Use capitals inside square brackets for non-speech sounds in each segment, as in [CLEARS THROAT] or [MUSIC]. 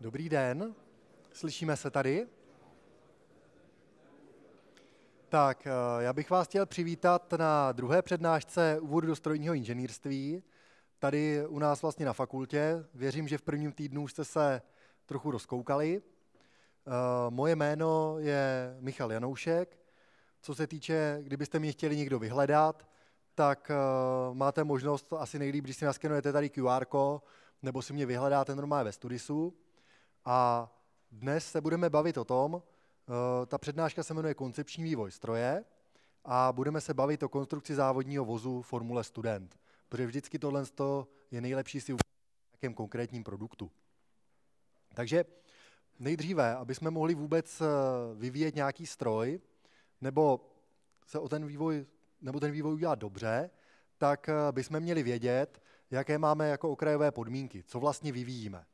Dobrý den, slyšíme se tady? Tak, eh, já bych vás chtěl přivítat na druhé přednášce úvodu do strojního inženýrství. Tady u nás vlastně na fakultě. Věřím, že v prvním týdnu už jste se trochu rozkoukali. Eh, moje jméno je Michal Janoušek. Co se týče, kdybyste mě chtěli někdo vyhledat, tak eh, máte možnost asi nejlíp, když si naskenujete tady QR, nebo si mě vyhledáte normálně ve Studisu. A dnes se budeme bavit o tom, eh, ta přednáška se jmenuje Koncepční vývoj stroje a budeme se bavit o konstrukci závodního vozu Formule Student, protože vždycky tohle je nejlepší si uvědomit v nějakém konkrétním produktu. Takže nejdříve, aby jsme mohli vůbec eh, vyvíjet nějaký stroj, nebo se o ten vývoj, nebo ten vývoj udělat dobře, tak eh, bychom měli vědět, jaké máme jako okrajové podmínky, co vlastně vyvíjíme.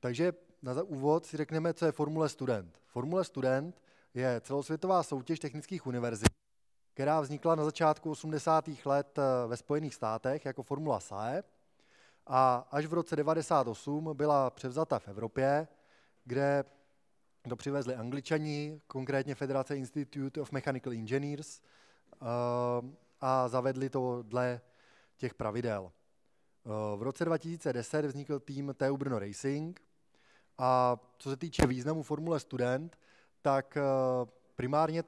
Takže na úvod si řekneme, co je Formule Student. Formule Student je celosvětová soutěž technických univerzit, která vznikla na začátku 80. let eh, ve Spojených státech jako Formula SAE a až v roce 98 byla převzata v Evropě, kde to přivezli angličani, konkrétně Federace Institute of Mechanical Engineers eh, a zavedli to dle těch pravidel. Eh, v roce 2010 vznikl tým TU Brno Racing, a co se týče významu Formule Student, tak eh, primárně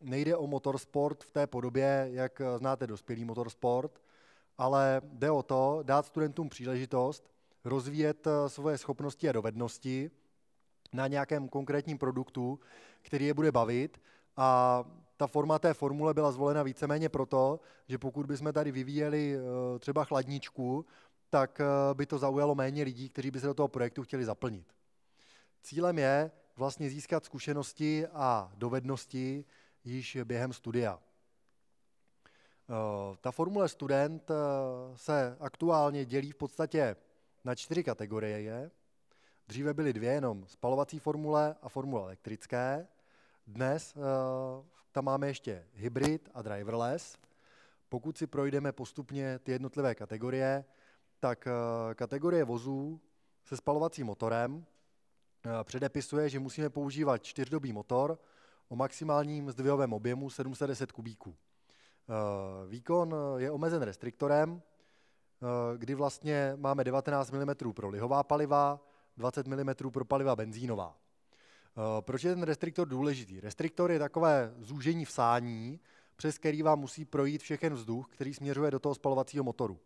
nejde o motorsport v té podobě, jak eh, znáte dospělý motorsport, ale jde o to dát studentům příležitost rozvíjet eh, svoje schopnosti a dovednosti na nějakém konkrétním produktu, který je bude bavit. A ta forma té formule byla zvolena víceméně proto, že pokud bychom tady vyvíjeli třeba chladničku, tak by to zaujalo méně lidí, kteří by se do toho projektu chtěli zaplnit. Cílem je vlastně získat zkušenosti a dovednosti již během studia. Eh, ta formule student eh, se aktuálně dělí v podstatě na čtyři kategorie. Dříve byly dvě jenom spalovací formule a formule elektrické. Dnes eh, tam máme ještě hybrid a driverless. Pokud si projdeme postupně ty jednotlivé kategorie, tak kategorie vozů se spalovacím motorem Eh, předepisuje, že musíme používat čtyřdobý motor o maximálním zdvihovém objemu 710 kubíků. Eh, výkon eh, je omezen restriktorem, kdy vlastně máme 19 mm pro lihová paliva, 20 mm pro paliva benzínová. Proč je ten restriktor důležitý? Restriktor je takové zúžení sání, přes který vám musí projít všechen vzduch, který směřuje do toho spalovacího motoru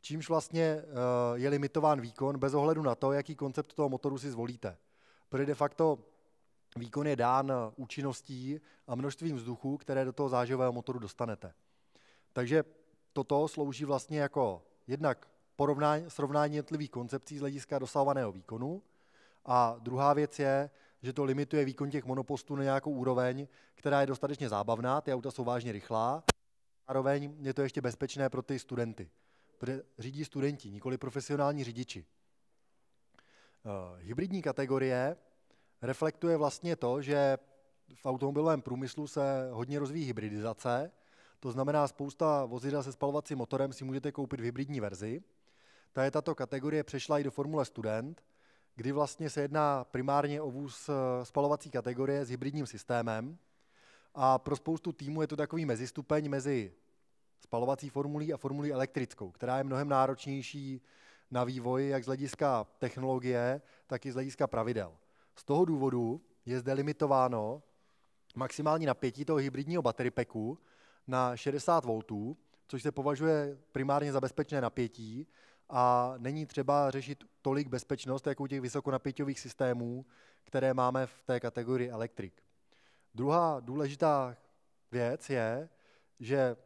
čímž vlastně eh, je limitován výkon bez ohledu na to, jaký koncept toho motoru si zvolíte. Protože de facto výkon je dán eh, účinností a množstvím vzduchu, které do toho záživového motoru dostanete. Takže toto slouží vlastně jako jednak porovnání, srovnání jednotlivých koncepcí z hlediska dosahovaného výkonu a druhá věc je, že to limituje výkon těch monopostů na nějakou úroveň, která je dostatečně zábavná, ty auta jsou vážně rychlá, zároveň je to ještě bezpečné pro ty studenty protože řídí studenti, nikoli profesionální řidiči. Eh, hybridní kategorie reflektuje vlastně to, že v automobilovém průmyslu se hodně rozvíjí hybridizace, to znamená spousta vozidel se spalovacím motorem si můžete koupit v hybridní verzi. Ta je tato kategorie přešla i do Formule Student, kdy vlastně se jedná primárně o vůz eh, spalovací kategorie s hybridním systémem. A pro spoustu týmů je to takový mezistupeň mezi spalovací formulí a formulí elektrickou, která je mnohem náročnější na vývoj jak z hlediska technologie, tak i z hlediska pravidel. Z toho důvodu je zde limitováno maximální napětí toho hybridního battery packu na 60 V, což se považuje primárně za bezpečné napětí a není třeba řešit tolik bezpečnost, jako u těch vysokonapěťových systémů, které máme v té kategorii elektrik. Druhá důležitá věc je, že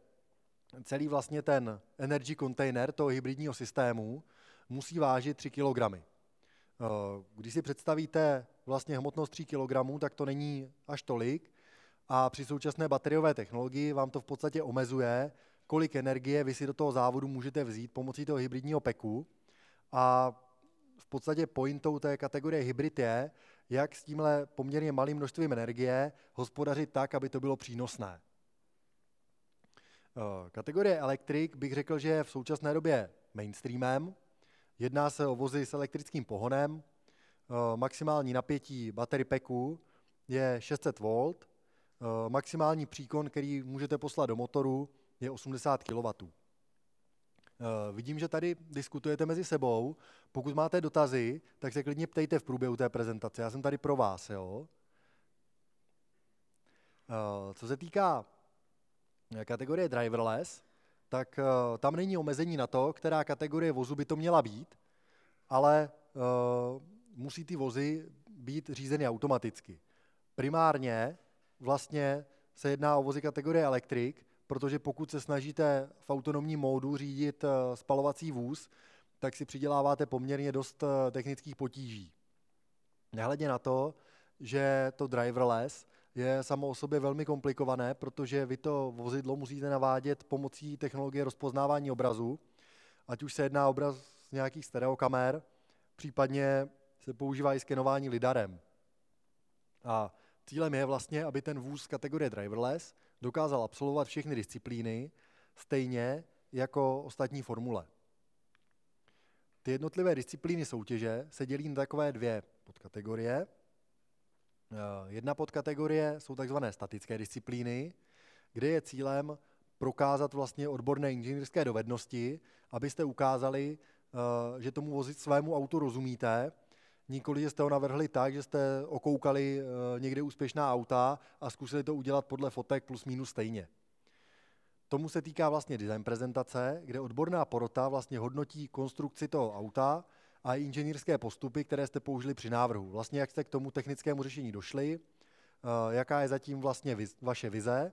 celý vlastně ten energy container toho hybridního systému musí vážit 3 kg. Eh, když si představíte vlastně hmotnost 3 kg, tak to není až tolik a při současné bateriové technologii vám to v podstatě omezuje, kolik energie vy si do toho závodu můžete vzít pomocí toho hybridního peku a v podstatě pointou té kategorie hybrid je, jak s tímhle poměrně malým množstvím energie hospodařit tak, aby to bylo přínosné. Eh, kategorie elektrik bych řekl, že je v současné době mainstreamem. Jedná se o vozy s elektrickým pohonem. Eh, maximální napětí battery packu je 600 V. Eh, maximální příkon, který můžete poslat do motoru, je 80 kW. Vidím, že tady diskutujete mezi sebou. Pokud máte dotazy, tak se klidně ptejte v průběhu té prezentace. Já jsem tady pro vás. Jo? Co se týká Eh, kategorie driverless, tak uh, tam není omezení na to, která kategorie vozu by to měla být, ale uh, musí ty vozy být řízeny automaticky. Primárně vlastně se jedná o vozy kategorie elektrik, protože pokud se snažíte v autonomním módu řídit uh, spalovací vůz, tak si přiděláváte poměrně dost technických potíží. Nehledě na to, že to driverless je samo o sobě velmi komplikované, protože vy to vozidlo musíte navádět pomocí technologie rozpoznávání obrazu, ať už se jedná obraz z nějakých stereokamer, případně se používá i skenování lidarem. A cílem je vlastně, aby ten vůz z kategorie driverless dokázal absolvovat všechny disciplíny, stejně jako ostatní formule. Ty jednotlivé disciplíny soutěže se dělí na takové dvě podkategorie – Eh, jedna podkategorie jsou takzvané statické disciplíny, kde je cílem prokázat vlastně odborné inženýrské dovednosti, abyste ukázali, eh, že tomu vozit svému autu rozumíte, nikoli, že jste ho navrhli tak, že jste okoukali eh, někde úspěšná auta a zkusili to udělat podle fotek plus minus stejně. Tomu se týká vlastně design prezentace, kde odborná porota vlastně hodnotí konstrukci toho auta a inženýrské postupy, které jste použili při návrhu. Vlastně jak jste k tomu technickému řešení došli, eh, jaká je zatím vlastně vaše vize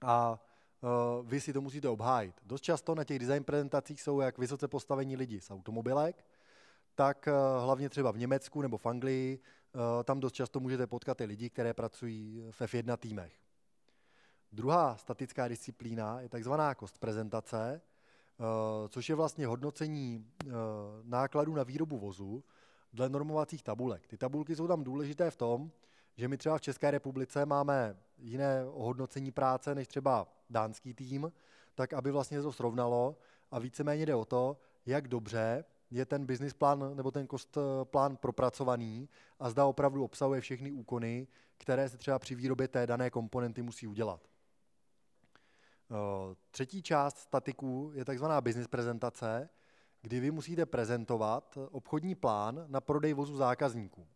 a eh, vy si to musíte obhájit. Dost často na těch design prezentacích jsou jak vysoce postavení lidi z automobilek, tak eh, hlavně třeba v Německu nebo v Anglii, tam dost často můžete potkat i lidi, které pracují v F1 týmech. Druhá statická disciplína je takzvaná kost prezentace, Eh, což je vlastně hodnocení eh, nákladů na výrobu vozu dle normovacích tabulek. Ty tabulky jsou tam důležité v tom, že my třeba v České republice máme jiné ohodnocení práce než třeba dánský tým, tak aby vlastně to srovnalo a víceméně jde o to, jak dobře je ten business plán nebo ten kost eh, plán propracovaný a zda opravdu obsahuje všechny úkony, které se třeba při výrobě té dané komponenty musí udělat. Eh, třetí část statiků je takzvaná business prezentace, kdy vy musíte prezentovat obchodní plán na prodej vozu zákazníků.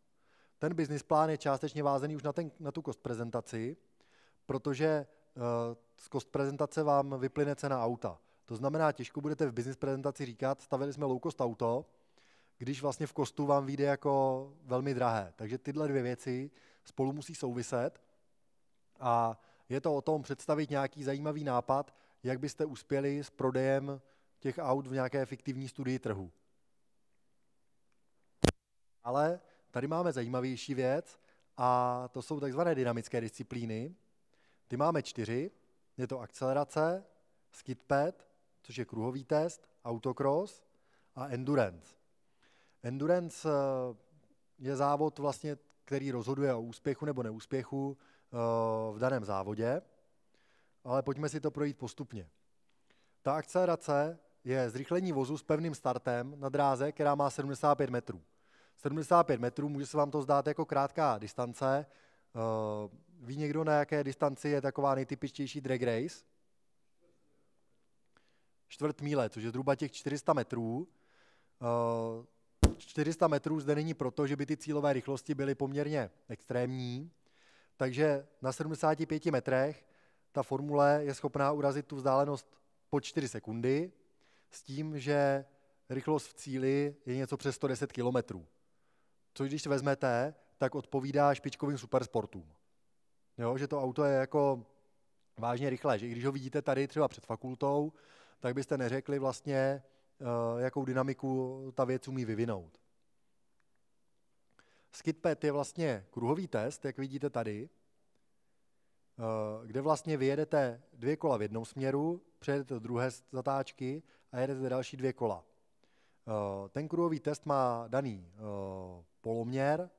Ten business plán je částečně vázený už na, ten, na tu kost prezentaci, protože eh, z kost prezentace vám vyplyne cena auta. To znamená, těžko budete v business prezentaci říkat, stavili jsme low cost auto, když vlastně v kostu vám vyjde jako velmi drahé. Takže tyhle dvě věci spolu musí souviset a je to o tom představit nějaký zajímavý nápad, jak byste uspěli s prodejem těch aut v nějaké fiktivní studii trhu. Ale tady máme zajímavější věc a to jsou takzvané dynamické disciplíny. Ty máme čtyři. Je to akcelerace, skidpad, což je kruhový test, autocross a endurance. Endurance eh, je závod vlastně, který rozhoduje o úspěchu nebo neúspěchu Eh, v daném závodě, ale pojďme si to projít postupně. Ta akcelerace je zrychlení vozu s pevným startem na dráze, která má 75 metrů. 75 metrů, může se vám to zdát jako krátká distance. Eh, ví někdo, na jaké distanci je taková nejtypičtější drag race? Čtvrt míle, což je zhruba těch 400 metrů. 400 eh, metrů zde není proto, že by ty cílové rychlosti byly poměrně extrémní, takže na 75 metrech ta formule je schopná urazit tu vzdálenost po 4 sekundy s tím, že rychlost v cíli je něco přes 110 km. Což když vezmete, tak odpovídá špičkovým supersportům. Jo, že to auto je jako vážně rychlé, že i když ho vidíte tady třeba před fakultou, tak byste neřekli vlastně, eh, jakou dynamiku ta věc umí vyvinout. Skidpet je vlastně kruhový test, jak vidíte tady, eh, kde vlastně vyjedete dvě kola v jednom směru, přejedete do druhé zatáčky a jedete další dvě kola. Eh, ten kruhový test má daný eh, poloměr,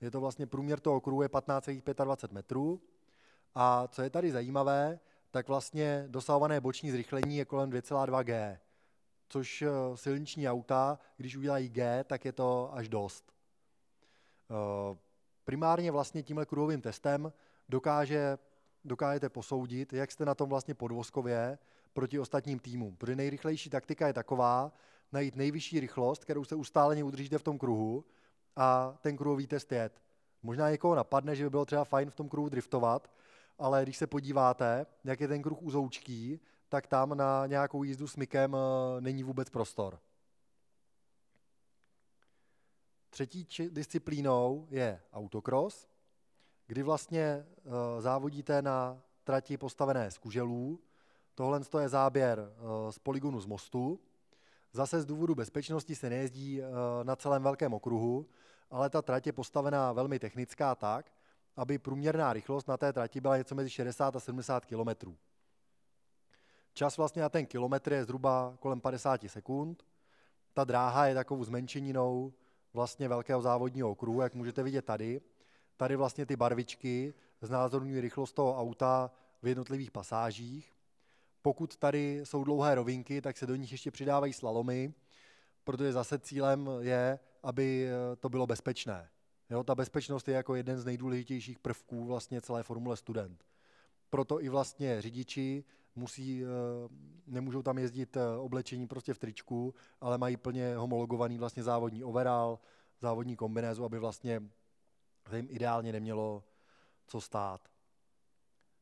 je to vlastně průměr toho kruhu je 15,25 metrů a co je tady zajímavé, tak vlastně dosahované boční zrychlení je kolem 2,2 G, což silniční auta, když udělají G, tak je to až dost. Eh, primárně vlastně tímhle kruhovým testem dokáže, dokážete posoudit, jak jste na tom vlastně podvozkově proti ostatním týmům. Protože nejrychlejší taktika je taková, najít nejvyšší rychlost, kterou se ustáleně udržíte v tom kruhu a ten kruhový test jet. Možná někoho napadne, že by bylo třeba fajn v tom kruhu driftovat, ale když se podíváte, jak je ten kruh uzoučký, tak tam na nějakou jízdu s mikem eh, není vůbec prostor. Třetí či- disciplínou je autokros, kdy vlastně eh, závodíte na trati postavené z kuželů. Tohle je záběr eh, z poligonu z mostu. Zase z důvodu bezpečnosti se nejezdí eh, na celém velkém okruhu, ale ta trať je postavená velmi technická tak, aby průměrná rychlost na té trati byla něco mezi 60 a 70 km. Čas vlastně na ten kilometr je zhruba kolem 50 sekund. Ta dráha je takovou zmenšeninou vlastně velkého závodního okruhu, jak můžete vidět tady. Tady vlastně ty barvičky znázorňují rychlost toho auta v jednotlivých pasážích. Pokud tady jsou dlouhé rovinky, tak se do nich ještě přidávají slalomy, protože zase cílem je, aby eh, to bylo bezpečné. Jo, ta bezpečnost je jako jeden z nejdůležitějších prvků vlastně celé Formule Student. Proto i vlastně řidiči musí, eh, nemůžou tam jezdit eh, oblečení prostě v tričku, ale mají plně homologovaný vlastně závodní overall, závodní kombinézu, aby vlastně jim ideálně nemělo co stát.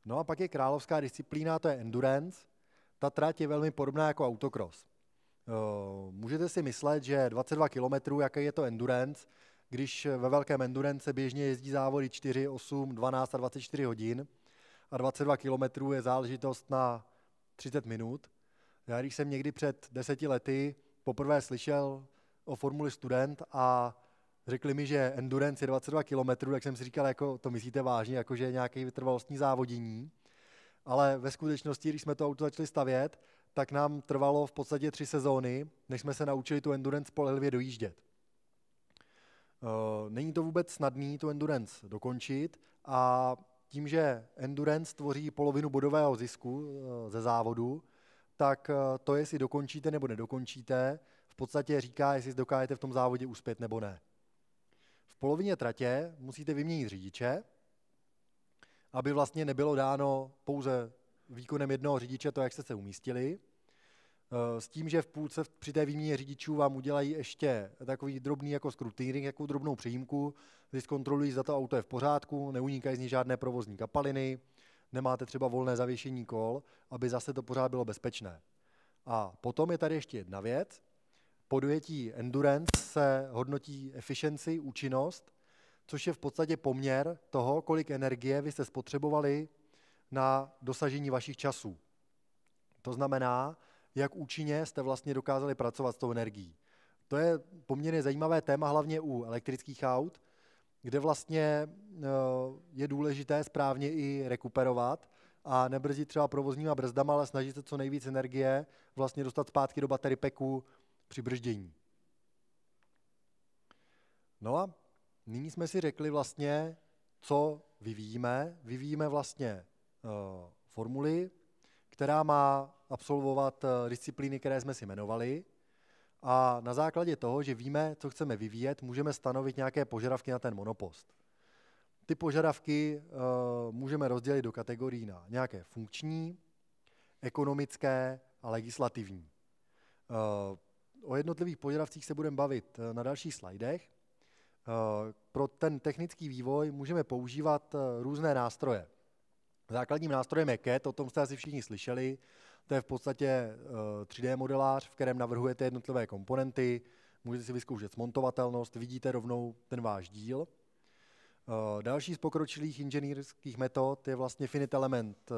No a pak je královská disciplína, to je endurance. Ta trať je velmi podobná jako autokros. Eh, můžete si myslet, že 22 km, jaký je to endurance, když ve velkém endurance běžně jezdí závody 4, 8, 12 a 24 hodin – a 22 kilometrů je záležitost na 30 minut. Já když jsem někdy před deseti lety poprvé slyšel o formuli student a řekli mi, že endurance je 22 kilometrů, tak jsem si říkal, jako to myslíte vážně, jako že je nějaký vytrvalostní závodění. Ale ve skutečnosti, když jsme to auto začali stavět, tak nám trvalo v podstatě tři sezóny, než jsme se naučili tu endurance spolehlivě dojíždět. Ehm, není to vůbec snadný tu endurance dokončit a tím, že endurance tvoří polovinu bodového zisku eh, ze závodu, tak eh, to, jestli dokončíte nebo nedokončíte, v podstatě říká, jestli dokážete v tom závodě uspět nebo ne. V polovině tratě musíte vyměnit řidiče, aby vlastně nebylo dáno pouze výkonem jednoho řidiče to, jak jste se umístili, Eh, s tím, že v půlce při té výměně řidičů vám udělají ještě takový drobný jako scrutiny, jako drobnou přijímku, kdy zkontrolují, zda to auto je v pořádku, neunikají z ní žádné provozní kapaliny, nemáte třeba volné zavěšení kol, aby zase to pořád bylo bezpečné. A potom je tady ještě jedna věc. Po dojetí endurance se hodnotí efficiency, účinnost, což je v podstatě poměr toho, kolik energie vy jste spotřebovali na dosažení vašich časů. To znamená, jak účinně jste vlastně dokázali pracovat s tou energií. To je poměrně zajímavé téma, hlavně u elektrických aut, kde vlastně eh, je důležité správně i rekuperovat a nebrzdit třeba provozníma brzdama, ale snažit se co nejvíc energie vlastně dostat zpátky do battery packu při brždění. No a nyní jsme si řekli vlastně, co vyvíjíme. Vyvíjíme vlastně eh, formuly která má absolvovat eh, disciplíny, které jsme si jmenovali. A na základě toho, že víme, co chceme vyvíjet, můžeme stanovit nějaké požadavky na ten monopost. Ty požadavky uh, můžeme rozdělit do kategorií na nějaké funkční, ekonomické a legislativní. Uh, o jednotlivých požadavcích se budeme bavit na dalších slajdech. Pro ten technický vývoj můžeme používat různé nástroje. Základním nástrojem je CAD, o tom jste asi všichni slyšeli. To je v podstatě 3D eh, modelář, v kterém navrhujete jednotlivé komponenty, můžete si vyzkoušet smontovatelnost, vidíte rovnou ten váš díl. Eh, další z pokročilých inženýrských metod je vlastně finite element eh,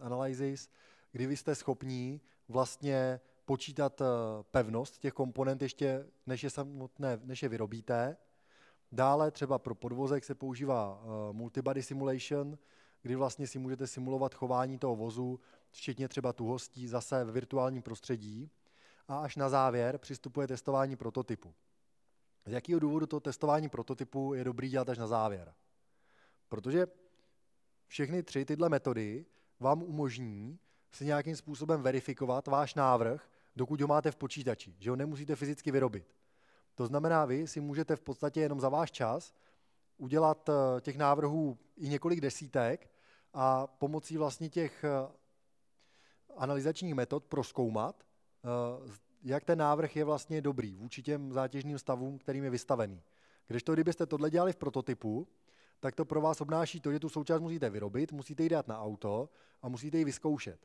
analysis, kdy vy jste schopní vlastně počítat pevnost těch komponent ještě, než je, samotné, než je vyrobíte. Dále třeba pro podvozek se používá multibody simulation, kdy vlastně si můžete simulovat chování toho vozu, včetně třeba tuhostí, zase v virtuálním prostředí. A až na závěr přistupuje testování prototypu. Z jakého důvodu to testování prototypu je dobrý dělat až na závěr? Protože všechny tři tyhle metody vám umožní si nějakým způsobem verifikovat váš návrh, dokud ho máte v počítači, že ho nemusíte fyzicky vyrobit. To znamená, vy si můžete v podstatě jenom za váš čas udělat eh, těch návrhů i několik desítek a pomocí vlastně těch eh, analyzačních metod proskoumat, eh, jak ten návrh je vlastně dobrý vůči těm zátěžným stavům, kterým je vystavený. Když to, kdybyste tohle dělali v prototypu, tak to pro vás obnáší to, že tu součást musíte vyrobit, musíte ji dát na auto a musíte ji vyzkoušet.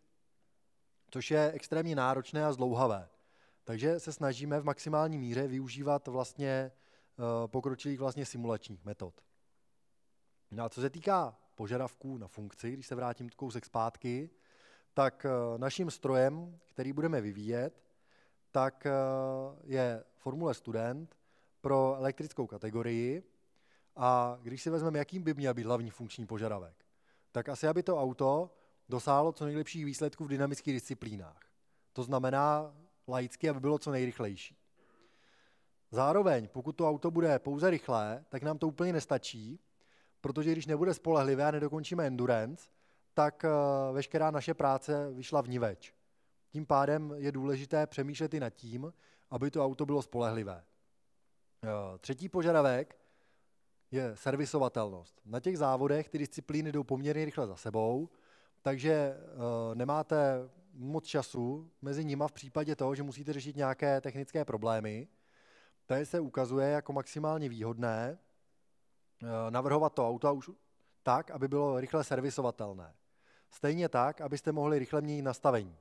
Což je extrémně náročné a zdlouhavé. Takže se snažíme v maximální míře využívat vlastně Eh, pokročilých vlastně simulačních metod. No a co se týká požadavků na funkci, když se vrátím kousek zpátky, tak eh, naším strojem, který budeme vyvíjet, tak eh, je formule student pro elektrickou kategorii. A když si vezmeme, jakým by měl být hlavní funkční požadavek, tak asi, aby to auto dosáhlo co nejlepších výsledků v dynamických disciplínách. To znamená laicky, aby bylo co nejrychlejší. Zároveň, pokud to auto bude pouze rychlé, tak nám to úplně nestačí, protože když nebude spolehlivé a nedokončíme endurance, tak eh, veškerá naše práce vyšla v niveč. Tím pádem je důležité přemýšlet i nad tím, aby to auto bylo spolehlivé. Eh, třetí požadavek je servisovatelnost. Na těch závodech ty disciplíny jdou poměrně rychle za sebou, takže eh, nemáte moc času mezi nima v případě toho, že musíte řešit nějaké technické problémy. Tady se ukazuje jako maximálně výhodné eh, navrhovat to auto už tak, aby bylo rychle servisovatelné. Stejně tak, abyste mohli rychle měnit nastavení.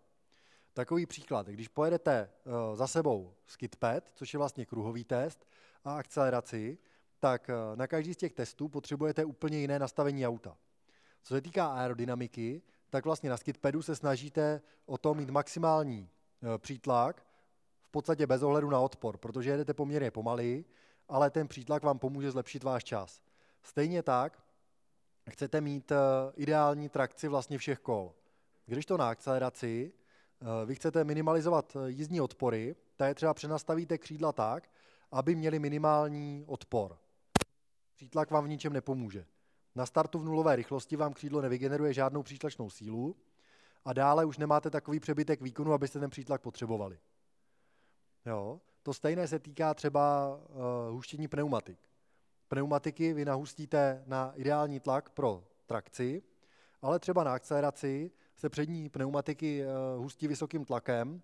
Takový příklad, když pojedete eh, za sebou skidpad, což je vlastně kruhový test, a akceleraci, tak eh, na každý z těch testů potřebujete úplně jiné nastavení auta. Co se týká aerodynamiky, tak vlastně na skidpadu se snažíte o to mít maximální přítlak podstatě bez ohledu na odpor, protože jedete poměrně pomalý, ale ten přítlak vám pomůže zlepšit váš čas. Stejně tak chcete mít eh, ideální trakci vlastně všech kol. Když to na akceleraci, eh, vy chcete minimalizovat eh, jízdní odpory, tak je třeba přenastavíte křídla tak, aby měli minimální odpor. Přítlak vám v ničem nepomůže. Na startu v nulové rychlosti vám křídlo nevygeneruje žádnou přítlačnou sílu a dále už nemáte takový přebytek výkonu, abyste ten přítlak potřebovali. Jo? To stejné se týká třeba uh, huštění pneumatik. Pneumatiky vy nahustíte na ideální tlak pro trakci, ale třeba na akceleraci se přední pneumatiky uh, hustí vysokým tlakem,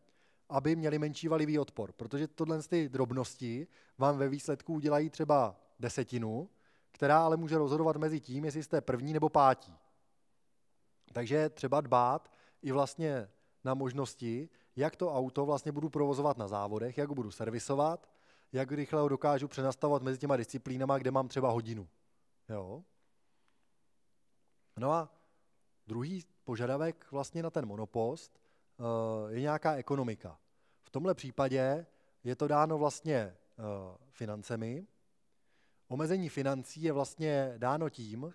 aby měly menší valivý odpor, protože tohle ty drobnosti vám ve výsledku udělají třeba desetinu, která ale může rozhodovat mezi tím, jestli jste první nebo pátí. Takže třeba dbát i vlastně na možnosti, jak to auto vlastně budu provozovat na závodech, jak ho budu servisovat, jak rychle ho dokážu přenastavovat mezi těma disciplínama, kde mám třeba hodinu. Jo? No a druhý požadavek vlastně na ten monopost eh, je nějaká ekonomika. V tomhle případě je to dáno vlastně eh, financemi. Omezení financí je vlastně dáno tím,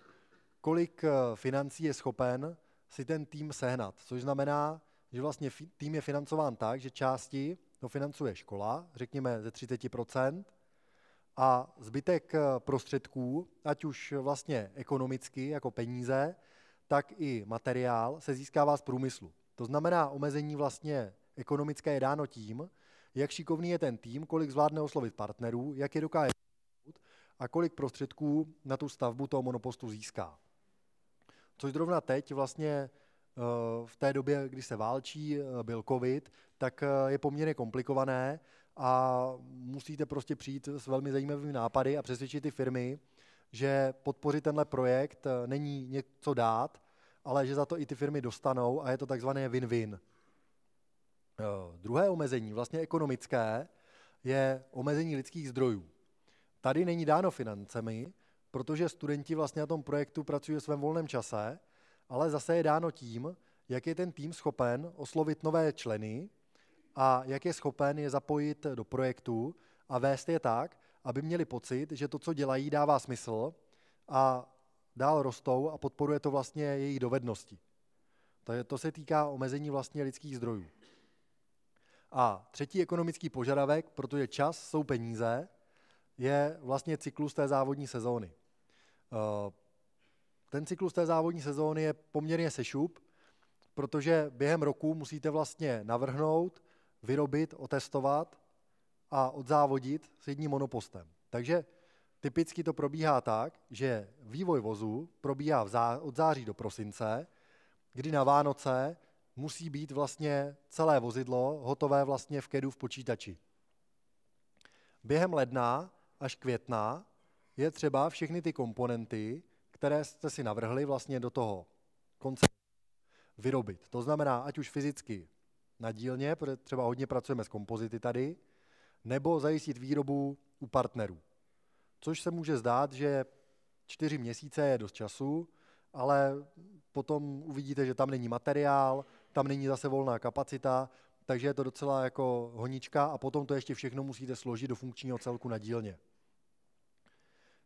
kolik eh, financí je schopen si ten tým sehnat, což znamená, že vlastně tým je financován tak, že části to financuje škola, řekněme ze 30%, a zbytek eh, prostředků, ať už vlastně ekonomicky, jako peníze, tak i materiál se získává z průmyslu. To znamená, omezení vlastně ekonomické je dáno tím, jak šikovný je ten tým, kolik zvládne oslovit partnerů, jak je dokáže a kolik prostředků na tu stavbu toho monopostu získá. Což zrovna teď vlastně Eh, v té době, kdy se válčí, eh, byl covid, tak eh, je poměrně komplikované a musíte prostě přijít s velmi zajímavými nápady a přesvědčit ty firmy, že podpořit tenhle projekt není něco dát, ale že za to i ty firmy dostanou a je to takzvané win-win. Druhé omezení, vlastně ekonomické, je omezení lidských zdrojů. Tady není dáno financemi, protože studenti vlastně na tom projektu pracují ve svém volném čase, ale zase je dáno tím, jak je ten tým schopen oslovit nové členy a jak je schopen je zapojit do projektu a vést je tak, aby měli pocit, že to, co dělají, dává smysl a dál rostou a podporuje to vlastně jejich dovednosti. je to se týká omezení vlastně lidských zdrojů. A třetí ekonomický požadavek, protože čas jsou peníze, je vlastně cyklus té závodní sezóny. Eh, ten cyklus té závodní sezóny je poměrně sešup, protože během roku musíte vlastně navrhnout, vyrobit, otestovat a odzávodit s jedním monopostem. Takže typicky to probíhá tak, že vývoj vozu probíhá od září do prosince, kdy na Vánoce musí být vlastně celé vozidlo hotové vlastně v kedu v počítači. Během ledna až května je třeba všechny ty komponenty které jste si navrhli vlastně do toho konce vyrobit. To znamená, ať už fyzicky na dílně, protože třeba hodně pracujeme s kompozity tady, nebo zajistit výrobu u partnerů. Což se může zdát, že čtyři měsíce je dost času, ale potom uvidíte, že tam není materiál, tam není zase volná kapacita, takže je to docela jako honička a potom to ještě všechno musíte složit do funkčního celku na dílně.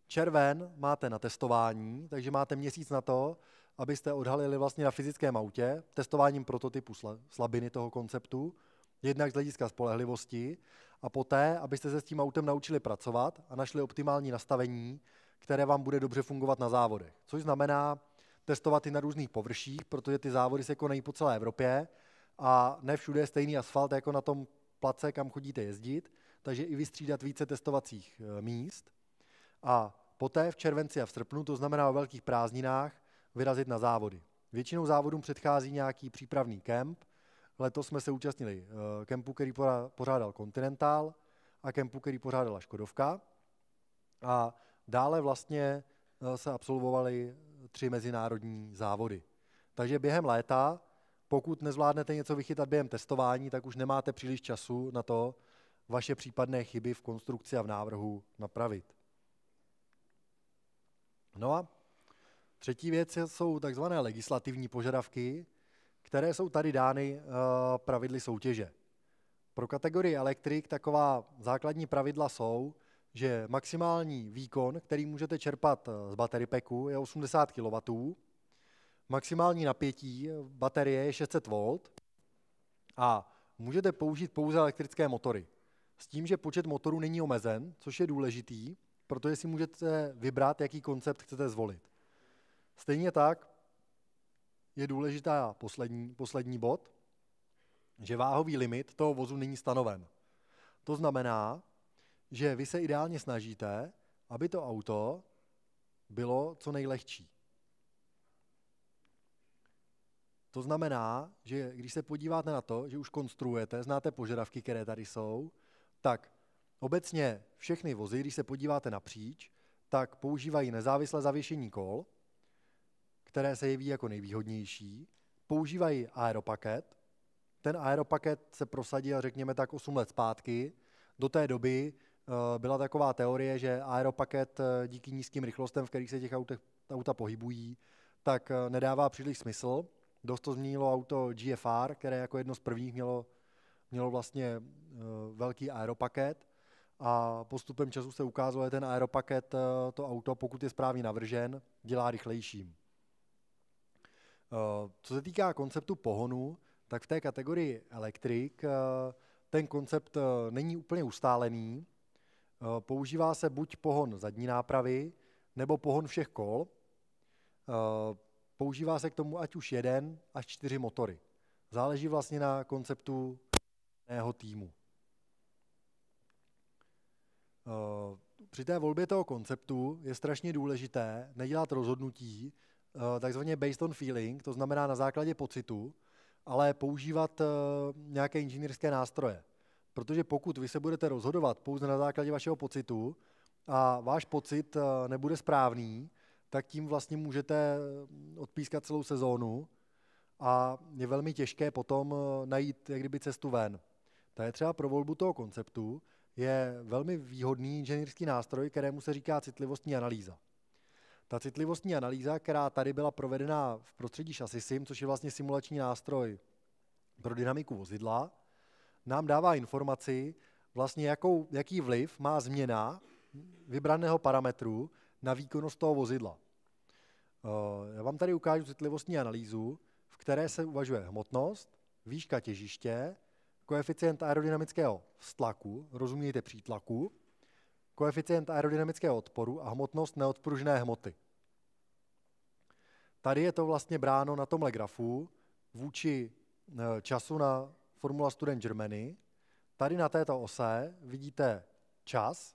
Červen máte na testování, takže máte měsíc na to, abyste odhalili vlastně na fyzickém autě testováním prototypu slabiny toho konceptu, jednak z hlediska spolehlivosti, a poté, abyste se s tím autem naučili pracovat a našli optimální nastavení, které vám bude dobře fungovat na závodech. Což znamená testovat i na různých površích, protože ty závody se konají po celé Evropě a ne všude je stejný asfalt jako na tom place, kam chodíte jezdit, takže i vystřídat více testovacích eh, míst a poté v červenci a v srpnu, to znamená o velkých prázdninách, vyrazit na závody. Většinou závodům předchází nějaký přípravný kemp. Letos jsme se účastnili eh, kempu, který pořádal Continental a kempu, který pořádala Škodovka. A dále vlastně eh, se absolvovaly tři mezinárodní závody. Takže během léta, pokud nezvládnete něco vychytat během testování, tak už nemáte příliš času na to, vaše případné chyby v konstrukci a v návrhu napravit. No a třetí věc jsou takzvané legislativní požadavky, které jsou tady dány eh, pravidly soutěže. Pro kategorii elektrik taková základní pravidla jsou, že maximální výkon, který můžete čerpat eh, z battery packu, je 80 kW, maximální napětí eh, baterie je 600 V a můžete použít pouze elektrické motory. S tím, že počet motorů není omezen, což je důležitý, protože si můžete vybrat, jaký koncept chcete zvolit. Stejně tak je důležitá poslední, poslední bod, že váhový limit toho vozu není stanoven. To znamená, že vy se ideálně snažíte, aby to auto bylo co nejlehčí. To znamená, že když se podíváte na to, že už konstruujete, znáte požadavky, které tady jsou, tak Obecně všechny vozy, když se podíváte napříč, tak používají nezávislé zavěšení kol, které se jeví jako nejvýhodnější. Používají aeropaket. Ten aeropaket se prosadil, řekněme tak, 8 let zpátky. Do té doby eh, byla taková teorie, že aeropaket eh, díky nízkým rychlostem, v kterých se těch autech, auta pohybují, tak eh, nedává příliš smysl. Dost to změnilo auto GFR, které jako jedno z prvních mělo, mělo vlastně velký aeropaket a postupem času se ukázalo, že ten aeropaket, eh, to auto, pokud je správně navržen, dělá rychlejším. Eh, co se týká konceptu pohonu, tak v té kategorii elektrik eh, ten koncept není úplně ustálený. Používá se buď pohon zadní nápravy, nebo pohon všech kol. Používá se k tomu ať už jeden, až čtyři motory. Záleží vlastně na konceptu mého týmu. Eh, při té volbě toho konceptu je strašně důležité nedělat rozhodnutí eh, takzvaně based on feeling, to znamená na základě pocitu, ale používat eh, nějaké inženýrské nástroje. Protože pokud vy se budete rozhodovat pouze na základě vašeho pocitu a váš pocit nebude správný, tak tím vlastně můžete odpískat celou sezónu a je velmi těžké potom najít jak kdyby cestu ven. To je třeba pro volbu toho konceptu, je velmi výhodný inženýrský nástroj, kterému se říká citlivostní analýza. Ta citlivostní analýza, která tady byla provedena v prostředí šasisim, což je vlastně simulační nástroj pro dynamiku vozidla, nám dává informaci, vlastně jakou, jaký vliv má změna vybraného parametru na výkonnost toho vozidla. Eh, já vám tady ukážu citlivostní analýzu, v které se uvažuje hmotnost, výška těžiště, koeficient aerodynamického vztlaku, rozumějte přítlaku, koeficient aerodynamického odporu a hmotnost neodpružné hmoty. Tady je to vlastně bráno na tomhle grafu vůči e, času na Formula Student Germany. Tady na této ose vidíte čas,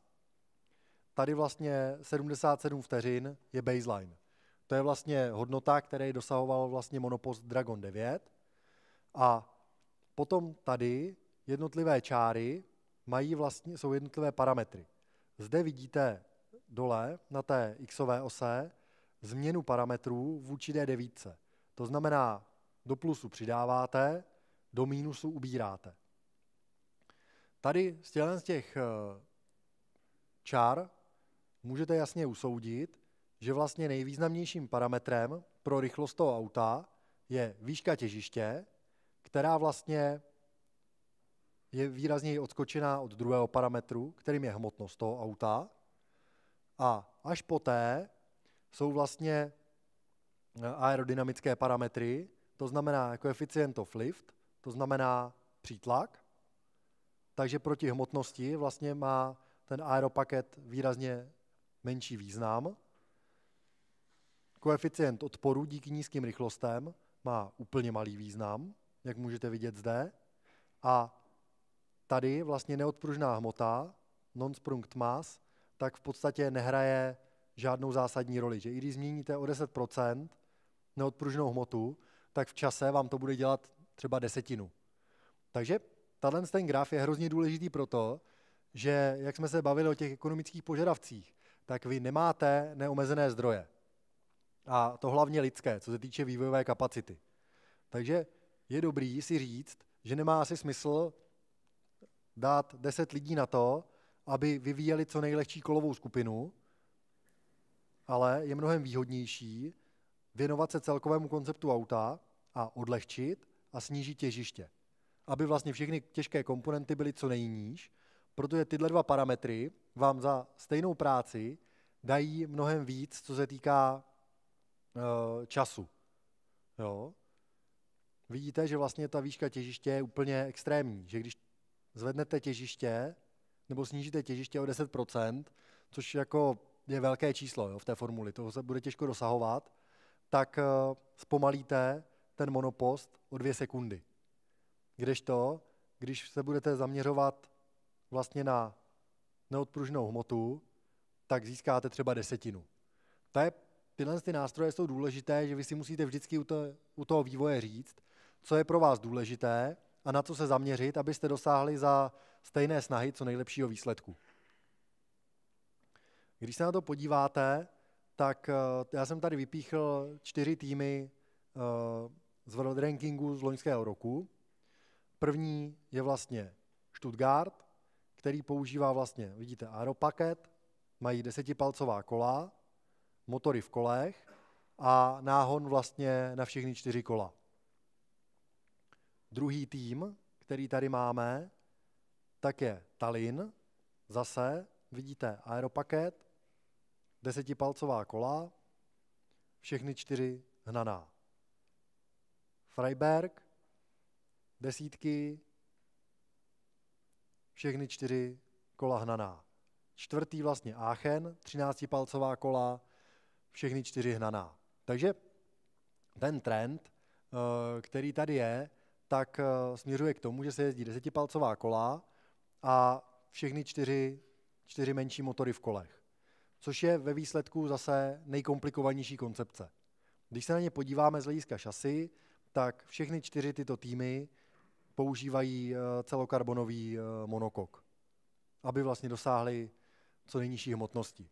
tady vlastně 77 vteřin je baseline. To je vlastně hodnota, které dosahoval vlastně monopost Dragon 9 a Potom tady jednotlivé čáry mají vlastně, jsou jednotlivé parametry. Zde vidíte dole na té xové ose změnu parametrů vůči D9. To znamená, do plusu přidáváte, do mínusu ubíráte. Tady z z těch eh, čár můžete jasně usoudit, že vlastně nejvýznamnějším parametrem pro rychlost toho auta je výška těžiště která vlastně je výrazněji odskočená od druhého parametru, kterým je hmotnost toho auta. A až poté jsou vlastně eh, aerodynamické parametry, to znamená koeficient jako of lift, to znamená přítlak. Takže proti hmotnosti vlastně má ten aeropaket výrazně menší význam. Koeficient odporu díky nízkým rychlostem má úplně malý význam jak můžete vidět zde. A tady vlastně neodpružná hmota, non-sprung mass, tak v podstatě nehraje žádnou zásadní roli. Že i když změníte o 10% neodpružnou hmotu, tak v čase vám to bude dělat třeba desetinu. Takže tenhle ten graf je hrozně důležitý proto, že jak jsme se bavili o těch ekonomických požadavcích, tak vy nemáte neomezené zdroje. A to hlavně lidské, co se týče vývojové kapacity. Takže je dobrý si říct, že nemá asi smysl dát 10 lidí na to, aby vyvíjeli co nejlehčí kolovou skupinu, ale je mnohem výhodnější věnovat se celkovému konceptu auta a odlehčit a snížit těžiště. Aby vlastně všechny těžké komponenty byly co nejníž, protože tyhle dva parametry vám za stejnou práci dají mnohem víc, co se týká e, času. Jo? vidíte, že vlastně ta výška těžiště je úplně extrémní, že když zvednete těžiště nebo snížíte těžiště o 10%, což jako je velké číslo jo, v té formuli, toho se bude těžko dosahovat, tak eh, zpomalíte ten monopost o dvě sekundy. Kdežto, když se budete zaměřovat vlastně na neodpružnou hmotu, tak získáte třeba desetinu. To je, tyhle ty nástroje jsou důležité, že vy si musíte vždycky u, to, u toho vývoje říct, co je pro vás důležité a na co se zaměřit, abyste dosáhli za stejné snahy co nejlepšího výsledku. Když se na to podíváte, tak eh, já jsem tady vypíchl čtyři týmy eh, z world rankingu z loňského roku. První je vlastně Stuttgart, který používá vlastně, vidíte, aeropaket, mají desetipalcová kola, motory v kolech a náhon vlastně na všechny čtyři kola. Druhý tým, který tady máme, tak je Tallinn, zase vidíte aeropaket, desetipalcová kola, všechny čtyři hnaná. Freiberg, desítky, všechny čtyři kola hnaná. Čtvrtý vlastně Aachen, třináctipalcová palcová kola, všechny čtyři hnaná. Takže ten trend, eh, který tady je, tak eh, směřuje k tomu, že se jezdí desetipalcová kola a všechny čtyři, čtyři menší motory v kolech. Což je ve výsledku zase nejkomplikovanější koncepce. Když se na ně podíváme z hlediska šasy, tak všechny čtyři tyto týmy používají eh, celokarbonový eh, monokok, aby vlastně dosáhli co nejnižší hmotnosti.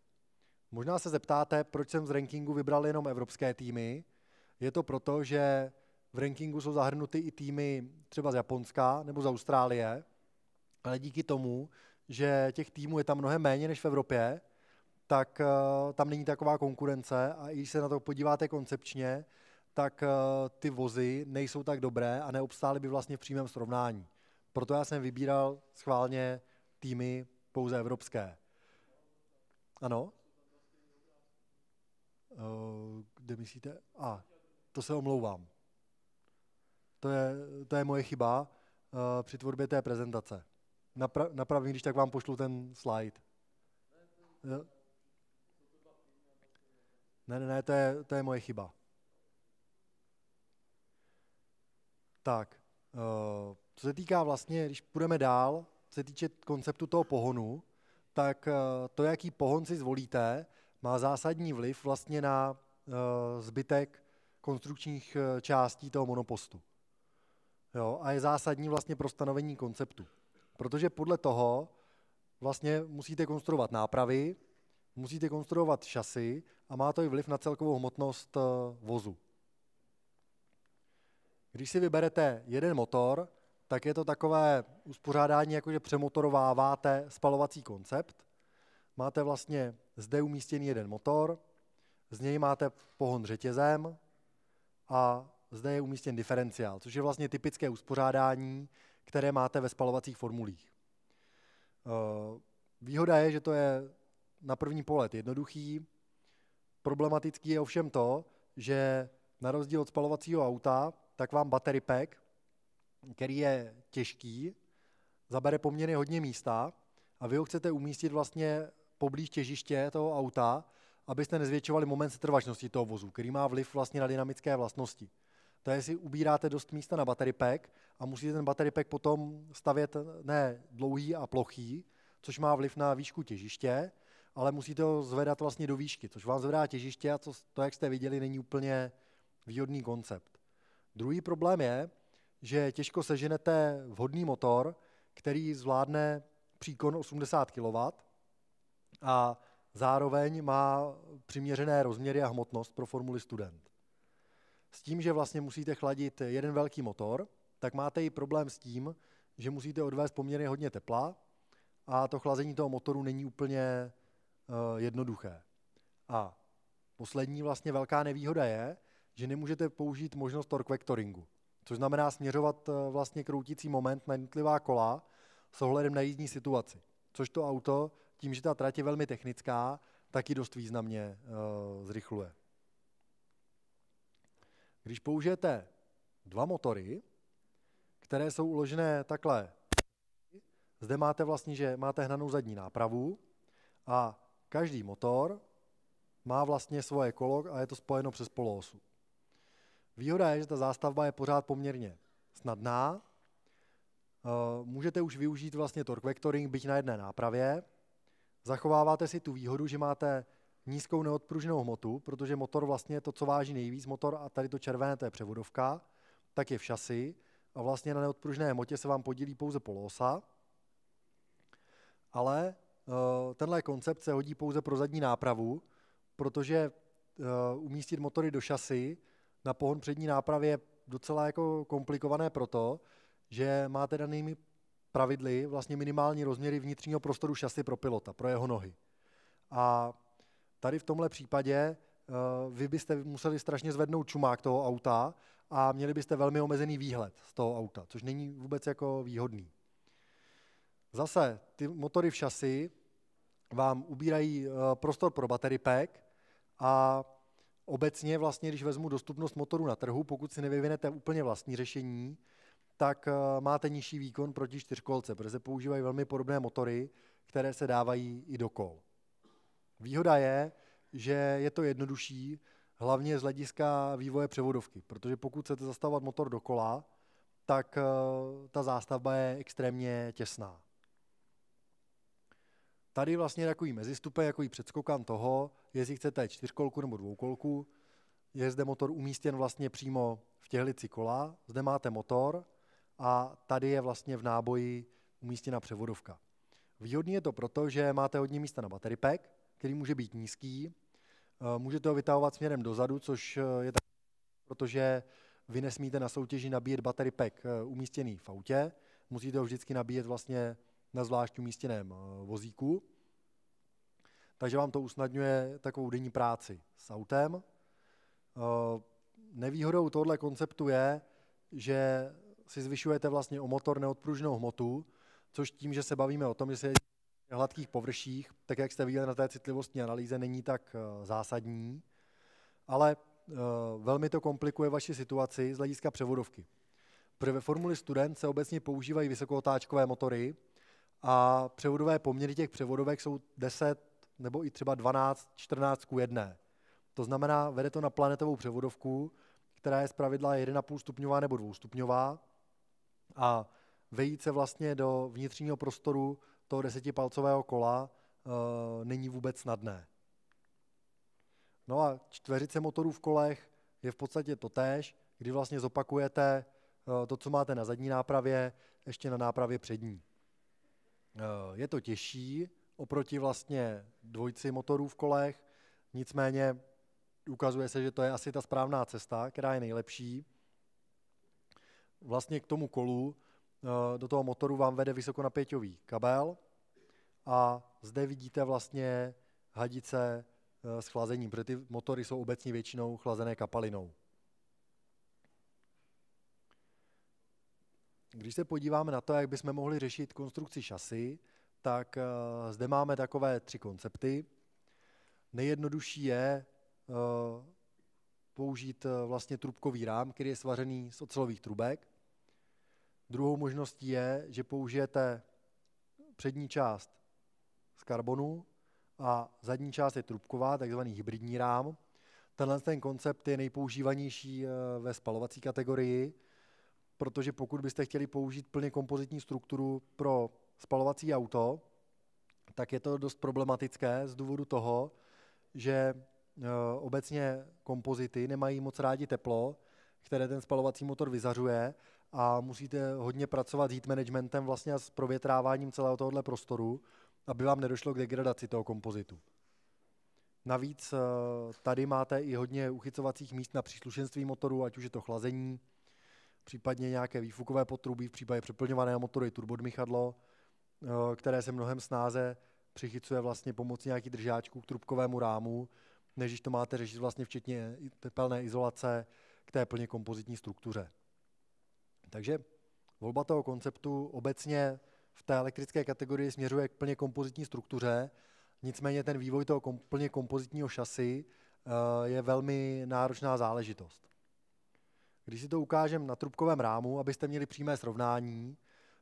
Možná se zeptáte, proč jsem z rankingu vybral jenom evropské týmy. Je to proto, že v rankingu jsou zahrnuty i týmy třeba z Japonska nebo z Austrálie, ale díky tomu, že těch týmů je tam mnohem méně než v Evropě, tak uh, tam není taková konkurence a i když se na to podíváte koncepčně, tak uh, ty vozy nejsou tak dobré a neobstály by vlastně v přímém srovnání. Proto já jsem vybíral schválně týmy pouze evropské. Ano? Uh, kde myslíte? A, ah, to se omlouvám to je, to je moje chyba uh, při tvorbě té prezentace. Napra- napravím, když tak vám pošlu ten slide. Eh, ne, ne, ne, to je, to je moje chyba. Tak, uh, co se týká vlastně, když půjdeme dál, co se týče konceptu toho pohonu, tak uh, to, jaký pohon si zvolíte, má zásadní vliv vlastně na uh, zbytek konstrukčních částí toho monopostu jo, a je zásadní vlastně pro stanovení konceptu. Protože podle toho vlastně musíte konstruovat nápravy, musíte konstruovat šasy a má to i vliv na celkovou hmotnost eh, vozu. Když si vyberete jeden motor, tak je to takové uspořádání, jakože přemotorováváte spalovací koncept. Máte vlastně zde umístěný jeden motor, z něj máte pohon řetězem a zde je umístěn diferenciál, což je vlastně typické uspořádání, které máte ve spalovacích formulích. Eh, výhoda je, že to je na první pohled jednoduchý. Problematický je ovšem to, že na rozdíl od spalovacího auta, tak vám battery pack, který je těžký, zabere poměrně hodně místa a vy ho chcete umístit vlastně poblíž těžiště toho auta, abyste nezvětšovali moment setrvačnosti toho vozu, který má vliv vlastně na dynamické vlastnosti to je, si ubíráte dost místa na battery pack a musíte ten battery pack potom stavět ne dlouhý a plochý, což má vliv na výšku těžiště, ale musíte ho zvedat vlastně do výšky, což vám zvedá těžiště a to, to jak jste viděli, není úplně výhodný koncept. Druhý problém je, že těžko seženete vhodný motor, který zvládne příkon 80 kW a zároveň má přiměřené rozměry a hmotnost pro formuli student s tím, že vlastně musíte chladit jeden velký motor, tak máte i problém s tím, že musíte odvést poměrně hodně tepla a to chlazení toho motoru není úplně uh, jednoduché. A poslední vlastně velká nevýhoda je, že nemůžete použít možnost torque vectoringu, což znamená směřovat uh, vlastně kroutící moment na jednotlivá kola s ohledem na jízdní situaci. Což to auto, tím, že ta trať je velmi technická, taky dost významně uh, zrychluje. Když použijete dva motory, které jsou uložené takhle, zde máte vlastně, že máte hnanou zadní nápravu a každý motor má vlastně svoje kolo a je to spojeno přes poloosu. Výhoda je, že ta zástavba je pořád poměrně snadná. Eh, můžete už využít vlastně torque vectoring, byť na jedné nápravě. Zachováváte si tu výhodu, že máte nízkou neodpružnou hmotu, protože motor vlastně to, co váží nejvíc, motor a tady to červené, to je převodovka, tak je v šasi a vlastně na neodpružné hmotě se vám podílí pouze polosa, ale eh, tenhle koncept se hodí pouze pro zadní nápravu, protože eh, umístit motory do šasy na pohon přední nápravy je docela jako komplikované proto, že máte danými pravidly vlastně minimální rozměry vnitřního prostoru šasy pro pilota, pro jeho nohy. A Tady v tomhle případě eh, vy byste museli strašně zvednout čumák toho auta a měli byste velmi omezený výhled z toho auta, což není vůbec jako výhodný. Zase ty motory v šasi vám ubírají eh, prostor pro battery pack a obecně vlastně, když vezmu dostupnost motoru na trhu, pokud si nevyvinete úplně vlastní řešení, tak eh, máte nižší výkon proti čtyřkolce, protože se používají velmi podobné motory, které se dávají i do kol. Výhoda je, že je to jednodušší, hlavně z hlediska vývoje převodovky, protože pokud chcete zastavovat motor dokola, tak eh, ta zástavba je extrémně těsná. Tady vlastně takový mezistupe, jako předskokan toho, jestli chcete čtyřkolku nebo dvoukolku, je zde motor umístěn vlastně přímo v těhlici kola, zde máte motor a tady je vlastně v náboji umístěna převodovka. Výhodný je to proto, že máte hodně místa na battery pack, který může být nízký. Eh, Můžete ho vytahovat směrem dozadu, což eh, je tak, protože vy nesmíte na soutěži nabíjet battery pack eh, umístěný v autě, musíte ho vždycky nabíjet vlastně na zvlášť umístěném vozíku. Takže vám to usnadňuje takovou denní práci s autem. Nevýhodou tohle konceptu je, že si zvyšujete vlastně o motor neodpružnou hmotu, což tím, že se bavíme o tom, že se jezdí hladkých površích, tak jak jste viděli na té citlivostní analýze, není tak eh, zásadní, ale eh, velmi to komplikuje vaši situaci z hlediska převodovky. Pro ve Formuli Student se obecně používají vysokotáčkové motory a převodové poměry těch převodovek jsou 10 nebo i třeba 12, 14 k 1. To znamená, vede to na planetovou převodovku, která je zpravidla 1,5 stupňová nebo 2 stupňová a vejít se vlastně do vnitřního prostoru toho desetipalcového kola e, není vůbec snadné. No a čtveřice motorů v kolech je v podstatě to též, kdy vlastně zopakujete e, to, co máte na zadní nápravě, ještě na nápravě přední. E, je to těžší oproti vlastně dvojici motorů v kolech, nicméně ukazuje se, že to je asi ta správná cesta, která je nejlepší. Vlastně k tomu kolu Eh, do toho motoru vám vede vysokonapěťový kabel a zde vidíte vlastně hadice eh, s chlazením, protože ty motory jsou obecně většinou chlazené kapalinou. Když se podíváme na to, jak bychom mohli řešit konstrukci šasy, tak eh, zde máme takové tři koncepty. Nejjednodušší je použít vlastně trubkový rám, který je svařený z ocelových trubek. Druhou možností je, že použijete přední část z karbonu a zadní část je trubková, takzvaný hybridní rám. Tenhle ten koncept je nejpoužívanější eh, ve spalovací kategorii, protože pokud byste chtěli použít plně kompozitní strukturu pro spalovací auto, tak je to dost problematické z důvodu toho, že eh, obecně kompozity nemají moc rádi teplo, které ten spalovací motor vyzařuje a musíte hodně pracovat s heat managementem vlastně a s provětráváním celého tohohle prostoru, aby vám nedošlo k degradaci toho kompozitu. Navíc eh, tady máte i hodně uchycovacích míst na příslušenství motoru, ať už je to chlazení, případně nějaké výfukové potrubí, v případě přeplňovaného motoru i turbodmychadlo, eh, které se mnohem snáze přichycuje vlastně pomocí nějakých držáčků k trubkovému rámu, než když to máte řešit vlastně včetně tepelné izolace k té plně kompozitní struktuře. Takže volba toho konceptu obecně v té elektrické kategorii směřuje k plně kompozitní struktuře, nicméně ten vývoj toho kom, plně kompozitního šasy eh, je velmi náročná záležitost. Když si to ukážeme na trubkovém rámu, abyste měli přímé srovnání,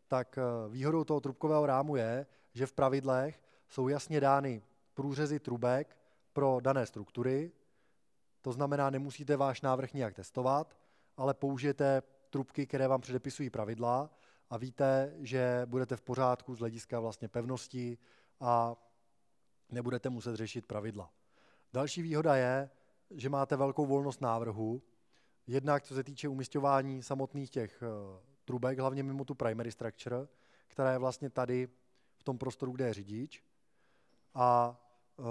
tak eh, výhodou toho trubkového rámu je, že v pravidlech jsou jasně dány průřezy trubek pro dané struktury, to znamená, nemusíte váš návrh nijak testovat, ale použijete trubky, které vám předepisují pravidla a víte, že budete v pořádku z hlediska vlastně pevnosti a nebudete muset řešit pravidla. Další výhoda je, že máte velkou volnost návrhu, jednak co se týče umistování samotných těch eh, trubek, hlavně mimo tu primary structure, která je vlastně tady v tom prostoru, kde je řidič. A uh,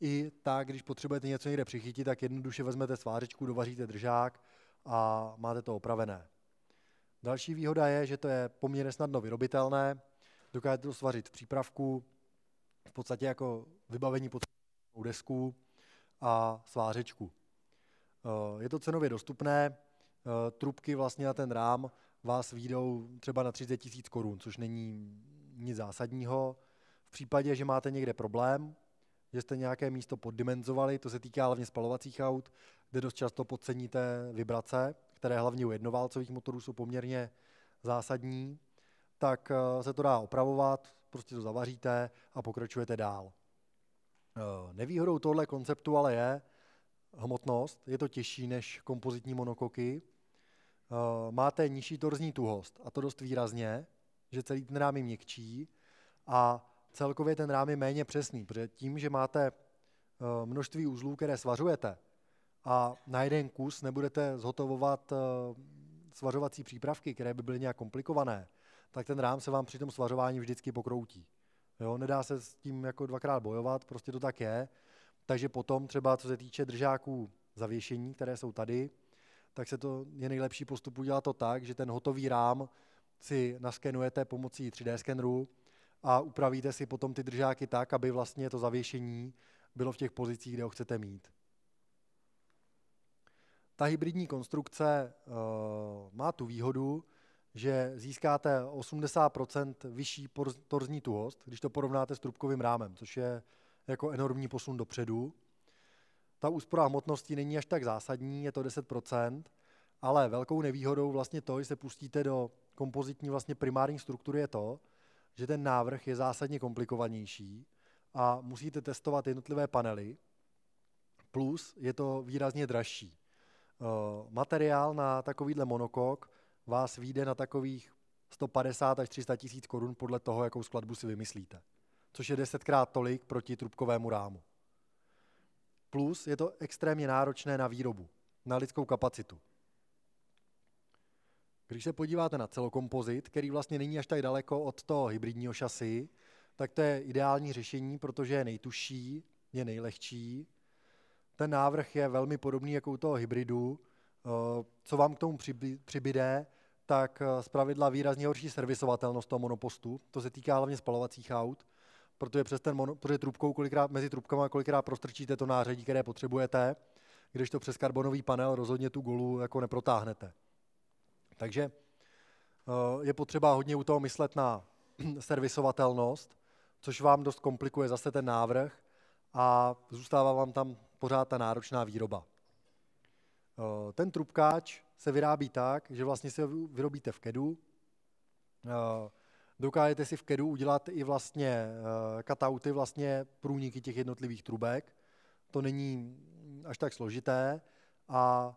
i tak, když potřebujete něco někde přichytit, tak jednoduše vezmete svářečku, dovaříte držák a máte to opravené. Další výhoda je, že to je poměrně snadno vyrobitelné, dokážete to svařit v přípravku, v podstatě jako vybavení potřebnou desku a svářečku. Eh, je to cenově dostupné, eh, trubky vlastně na ten rám vás výjdou třeba na 30 tisíc korun, což není nic zásadního. V případě, že máte někde problém, že jste nějaké místo poddimenzovali, to se týká hlavně spalovacích aut, kde dost často podceníte vibrace, které hlavně u jednoválcových motorů jsou poměrně zásadní, tak eh, se to dá opravovat, prostě to zavaříte a pokračujete dál. Eh, nevýhodou tohle konceptu ale je hmotnost, je to těžší než kompozitní monokoky, eh, máte nižší torzní tuhost a to dost výrazně, že celý ten rám je měkčí a celkově ten rám je méně přesný, protože tím, že máte eh, množství uzlů, které svařujete a na jeden kus nebudete zhotovovat eh, svařovací přípravky, které by byly nějak komplikované, tak ten rám se vám při tom svařování vždycky pokroutí. Jo, nedá se s tím jako dvakrát bojovat, prostě to tak je. Takže potom třeba, co se týče držáků zavěšení, které jsou tady, tak se to je nejlepší postup udělat to tak, že ten hotový rám si naskenujete pomocí 3D skenru a upravíte si potom ty držáky tak, aby vlastně to zavěšení bylo v těch pozicích, kde ho chcete mít. Ta hybridní konstrukce eh, má tu výhodu, že získáte 80% vyšší torzní tuhost, když to porovnáte s trubkovým rámem, což je jako enormní posun dopředu. Ta úspora hmotnosti není až tak zásadní, je to 10%, ale velkou nevýhodou vlastně to, že se pustíte do kompozitní vlastně primární struktury je to, že ten návrh je zásadně komplikovanější a musíte testovat jednotlivé panely, plus je to výrazně dražší. Eh, materiál na takovýhle monokok vás vyjde na takových 150 až 300 tisíc korun podle toho, jakou skladbu si vymyslíte, což je desetkrát tolik proti trubkovému rámu. Plus je to extrémně náročné na výrobu, na lidskou kapacitu. Když se podíváte na celokompozit, který vlastně není až tak daleko od toho hybridního šasy, tak to je ideální řešení, protože je nejtuší, je nejlehčí. Ten návrh je velmi podobný jako u toho hybridu. Eh, co vám k tomu přibyde, tak eh, zpravidla výrazně horší servisovatelnost toho monopostu. To se týká hlavně spalovacích aut, protože přes ten mono, protože trubkou kolikrát, mezi trubkama kolikrát prostrčíte to nářadí, které potřebujete, když to přes karbonový panel rozhodně tu golu jako neprotáhnete. Takže eh, je potřeba hodně u toho myslet na [CLEARS THROAT] servisovatelnost, což vám dost komplikuje zase ten návrh a zůstává vám tam pořád ta náročná výroba. Eh, ten trubkáč se vyrábí tak, že vlastně se vyrobíte v kedu, eh, dokážete si v kedu udělat i vlastně katauty, vlastně průniky těch jednotlivých trubek, to není až tak složité a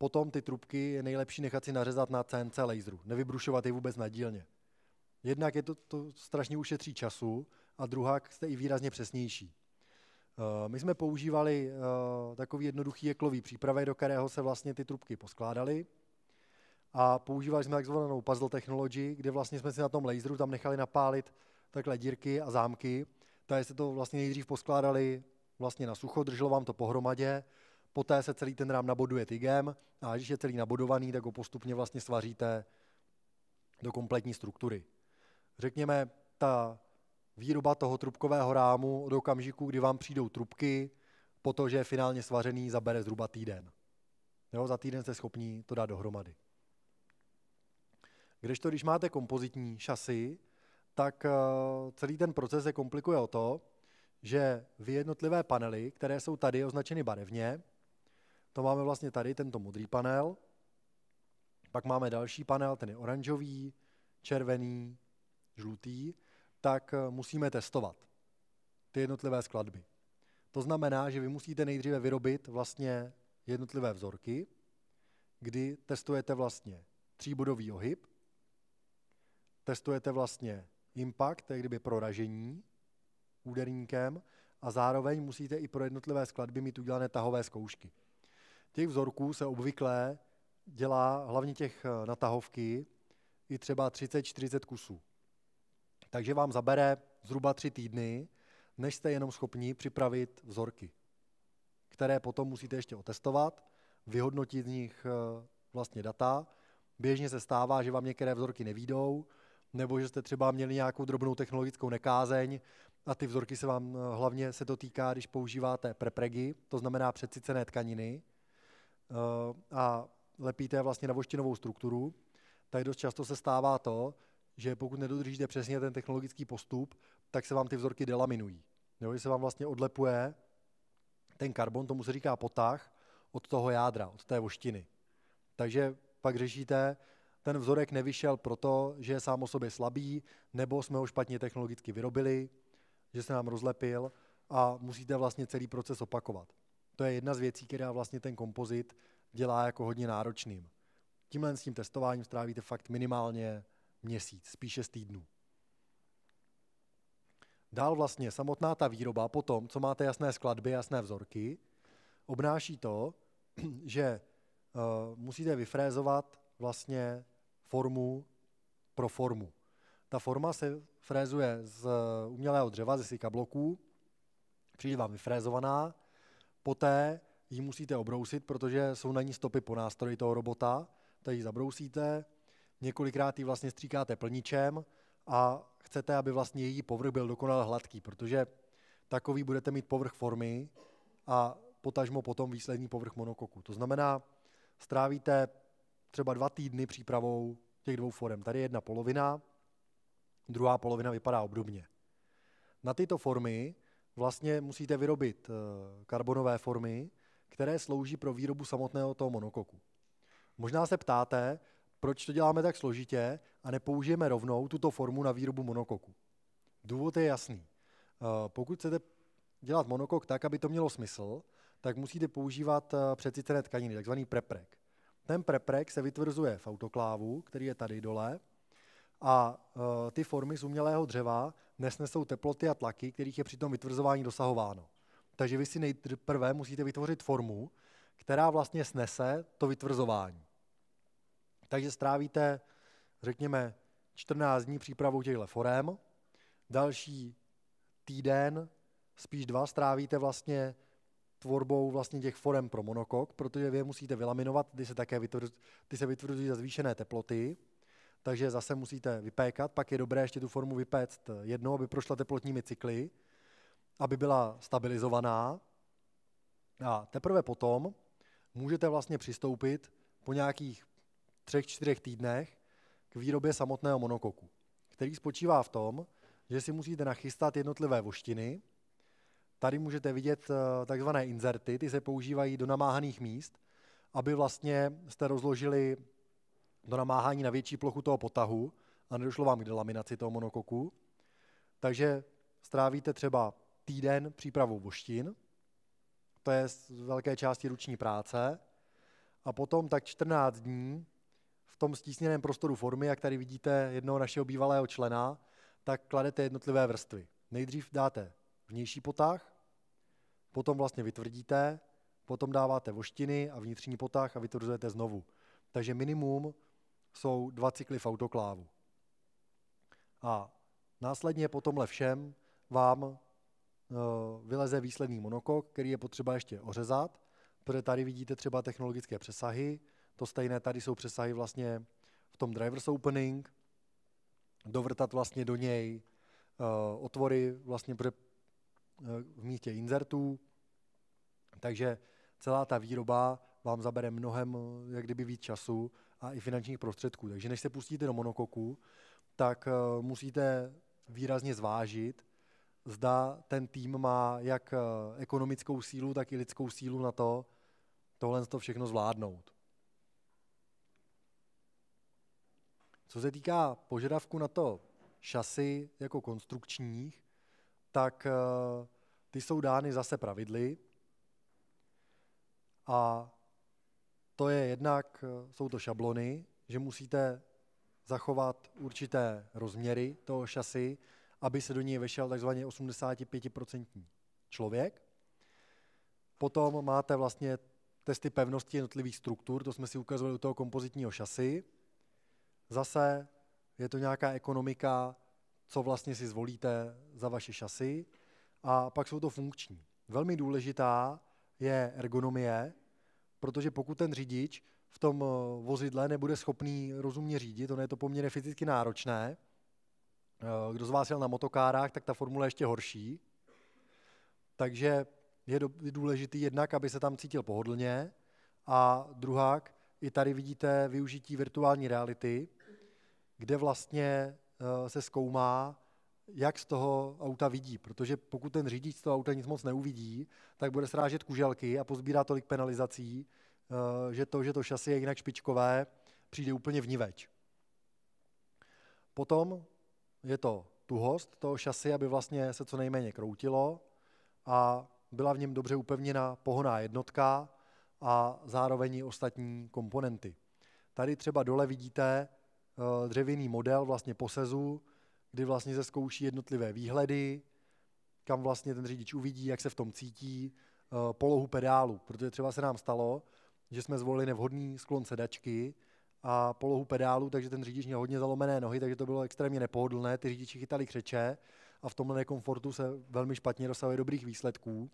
Potom ty trubky je nejlepší nechat si nařezat na CNC laseru, nevybrušovat je vůbec na dílně. Jednak je to, to strašně ušetří času a druhá jste i výrazně přesnější. Eh, my jsme používali eh, takový jednoduchý jeklový přípravek, do kterého se vlastně ty trubky poskládaly a používali jsme takzvanou puzzle technology, kde vlastně jsme si na tom laseru tam nechali napálit takhle dírky a zámky, Tady se to vlastně nejdřív poskládali vlastně na sucho, drželo vám to pohromadě, poté se celý ten rám naboduje tygem a když je celý nabodovaný, tak ho postupně vlastně svaříte do kompletní struktury. Řekněme, ta výroba toho trubkového rámu do okamžiku, kdy vám přijdou trubky, po to, že je finálně svařený, zabere zhruba týden. Jo, za týden jste schopni to dát dohromady. Kdežto, když máte kompozitní šasy, tak eh, celý ten proces se komplikuje o to, že vy jednotlivé panely, které jsou tady označeny barevně, to máme vlastně tady, tento modrý panel. Pak máme další panel, ten je oranžový, červený, žlutý. Tak eh, musíme testovat ty jednotlivé skladby. To znamená, že vy musíte nejdříve vyrobit vlastně jednotlivé vzorky, kdy testujete vlastně tříbodový ohyb, testujete vlastně impact, to je kdyby proražení úderníkem, a zároveň musíte i pro jednotlivé skladby mít udělané tahové zkoušky. Těch vzorků se obvykle dělá hlavně těch eh, natahovky i třeba 30-40 kusů. Takže vám zabere zhruba tři týdny, než jste jenom schopni připravit vzorky, které potom musíte ještě otestovat, vyhodnotit z nich eh, vlastně data. Běžně se stává, že vám některé vzorky nevídou, nebo že jste třeba měli nějakou drobnou technologickou nekázeň a ty vzorky se vám eh, hlavně se to týká, když používáte prepregy, to znamená přesycené tkaniny, Eh, a lepíte vlastně na voštinovou strukturu, tak dost často se stává to, že pokud nedodržíte přesně ten technologický postup, tak se vám ty vzorky delaminují. Jo, že se vám vlastně odlepuje ten karbon, tomu se říká potah, od toho jádra, od té voštiny. Takže pak řešíte, ten vzorek nevyšel proto, že je sám o sobě slabý, nebo jsme ho špatně technologicky vyrobili, že se nám rozlepil a musíte vlastně celý proces opakovat to je jedna z věcí, která vlastně ten kompozit dělá jako hodně náročným. Tímhle s tím testováním strávíte fakt minimálně měsíc, spíše z týdnu. Dál vlastně samotná ta výroba, potom, co máte jasné skladby, jasné vzorky, obnáší to, [CLEARS THROAT] že uh, musíte vyfrézovat vlastně formu pro formu. Ta forma se frézuje z eh, umělého dřeva, ze sika bloků, přijde vám vyfrézovaná, Poté ji musíte obrousit, protože jsou na ní stopy po nástroji toho robota, tak ji zabrousíte, několikrát ji vlastně stříkáte plničem a chcete, aby vlastně její povrch byl dokonale hladký, protože takový budete mít povrch formy a potažmo potom výsledný povrch monokoku. To znamená, strávíte třeba dva týdny přípravou těch dvou forem. Tady je jedna polovina, druhá polovina vypadá obdobně. Na tyto formy vlastně musíte vyrobit eh, karbonové formy, které slouží pro výrobu samotného toho monokoku. Možná se ptáte, proč to děláme tak složitě a nepoužijeme rovnou tuto formu na výrobu monokoku. Důvod je jasný. Eh, pokud chcete dělat monokok tak, aby to mělo smysl, tak musíte používat eh, přecitené tkaniny, takzvaný preprek. Ten preprek se vytvrzuje v autoklávu, který je tady dole, a e, ty formy z umělého dřeva nesnesou teploty a tlaky, kterých je při tom vytvrzování dosahováno. Takže vy si nejprve musíte vytvořit formu, která vlastně snese to vytvrzování. Takže strávíte, řekněme, 14 dní přípravou těchto forem, další týden, spíš dva, strávíte vlastně tvorbou vlastně těch forem pro monokok, protože vy je musíte vylaminovat, ty se také ty se vytvrzují za zvýšené teploty, takže zase musíte vypékat, pak je dobré ještě tu formu vypéct jednou, aby prošla teplotními cykly, aby byla stabilizovaná a teprve potom můžete vlastně přistoupit po nějakých třech, čtyřech týdnech k výrobě samotného monokoku, který spočívá v tom, že si musíte nachystat jednotlivé voštiny. Tady můžete vidět eh, takzvané inzerty, ty se používají do namáhaných míst, aby vlastně jste rozložili do namáhání na větší plochu toho potahu a nedošlo vám k delaminaci toho monokoku. Takže strávíte třeba týden přípravou voštin, to je z velké části ruční práce, a potom tak 14 dní v tom stísněném prostoru formy, jak tady vidíte jednoho našeho bývalého člena, tak kladete jednotlivé vrstvy. Nejdřív dáte vnější potah, potom vlastně vytvrdíte, potom dáváte voštiny a vnitřní potah a vytvrzujete znovu. Takže minimum jsou dva cykly v autoklávu. A následně po tomhle všem vám eh, vyleze výsledný monokok, který je potřeba ještě ořezat, protože tady vidíte třeba technologické přesahy, to stejné tady jsou přesahy vlastně v tom driver's opening, dovrtat vlastně do něj eh, otvory vlastně eh, v místě insertů, takže celá ta výroba vám zabere mnohem, jak kdyby víc času, a i finančních prostředků. Takže než se pustíte do monokoku, tak eh, musíte výrazně zvážit, zda ten tým má jak eh, ekonomickou sílu, tak i lidskou sílu na to, tohle to všechno zvládnout. Co se týká požadavku na to šasy jako konstrukčních, tak eh, ty jsou dány zase pravidly a to je jednak, eh, jsou to šablony, že musíte zachovat určité rozměry toho šasy, aby se do něj vešel takzvaně 85% člověk. Potom máte vlastně testy pevnosti jednotlivých struktur, to jsme si ukazovali u toho kompozitního šasy. Zase je to nějaká ekonomika, co vlastně si zvolíte za vaše šasy. A pak jsou to funkční. Velmi důležitá je ergonomie, protože pokud ten řidič v tom eh, vozidle nebude schopný rozumně řídit, ono je to poměrně fyzicky náročné, eh, kdo z vás jel na motokárách, tak ta formule je ještě horší, takže je důležitý jednak, aby se tam cítil pohodlně a druhák, i tady vidíte využití virtuální reality, kde vlastně eh, se zkoumá, jak z toho auta vidí. Protože pokud ten řidič z toho auta nic moc neuvidí, tak bude srážet kuželky a pozbírá tolik penalizací, eh, že to, že to šasy je jinak špičkové, přijde úplně vníveč. Potom je to tuhost toho šasy, aby vlastně se co nejméně kroutilo a byla v něm dobře upevněna pohoná jednotka a zároveň i ostatní komponenty. Tady třeba dole vidíte eh, dřevěný model vlastně posezu, kdy vlastně se zkouší jednotlivé výhledy, kam vlastně ten řidič uvidí, jak se v tom cítí, eh, polohu pedálu, protože třeba se nám stalo, že jsme zvolili nevhodný sklon sedačky a polohu pedálu, takže ten řidič měl hodně zalomené nohy, takže to bylo extrémně nepohodlné, ty řidiči chytali křeče a v tomhle nekomfortu se velmi špatně dosahuje dobrých výsledků.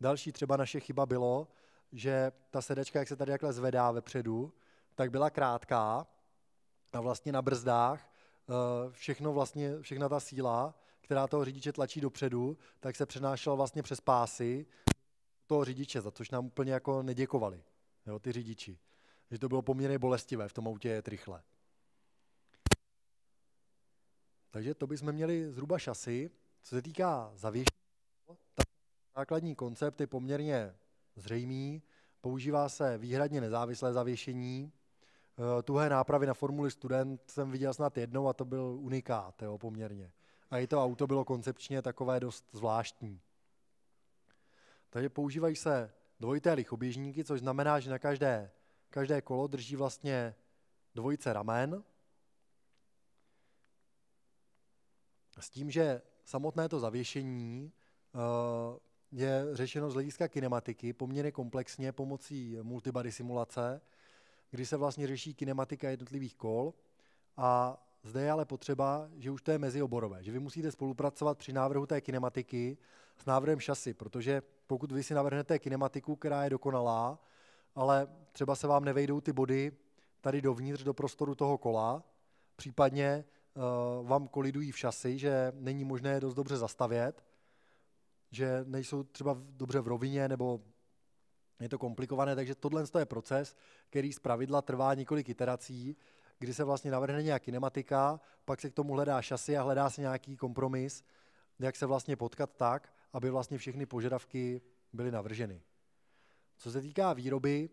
Další třeba naše chyba bylo, že ta sedačka, jak se tady takhle zvedá vepředu, tak byla krátká a vlastně na brzdách Eh, všechno vlastně, všechna ta síla, která toho řidiče tlačí dopředu, tak se přenášela vlastně přes pásy toho řidiče, za což nám úplně jako neděkovali, jo, ty řidiči. Že to bylo poměrně bolestivé v tom autě je rychle. Takže to bychom měli zhruba šasy. Co se týká zavěšení, tak základní koncept je poměrně zřejmý. Používá se výhradně nezávislé zavěšení, Eh, tuhé nápravy na Formuli Student jsem viděl snad jednou a to byl unikát jo, poměrně. A i to auto bylo koncepčně takové dost zvláštní. Takže používají se dvojité lichoběžníky, což znamená, že na každé, každé kolo drží vlastně dvojice ramen. S tím, že samotné to zavěšení eh, je řešeno z hlediska kinematiky poměrně komplexně pomocí multibody simulace, kdy se vlastně řeší kinematika jednotlivých kol a zde je ale potřeba, že už to je mezioborové, že vy musíte spolupracovat při návrhu té kinematiky s návrhem šasy, protože pokud vy si navrhnete kinematiku, která je dokonalá, ale třeba se vám nevejdou ty body tady dovnitř do prostoru toho kola, případně uh, vám kolidují v šasi, že není možné je dost dobře zastavět, že nejsou třeba dobře v rovině nebo je to komplikované, takže tohle je proces, který z pravidla trvá několik iterací, kdy se vlastně navrhne nějaká kinematika, pak se k tomu hledá šasy a hledá se nějaký kompromis, jak se vlastně potkat tak, aby vlastně všechny požadavky byly navrženy. Co se týká výroby,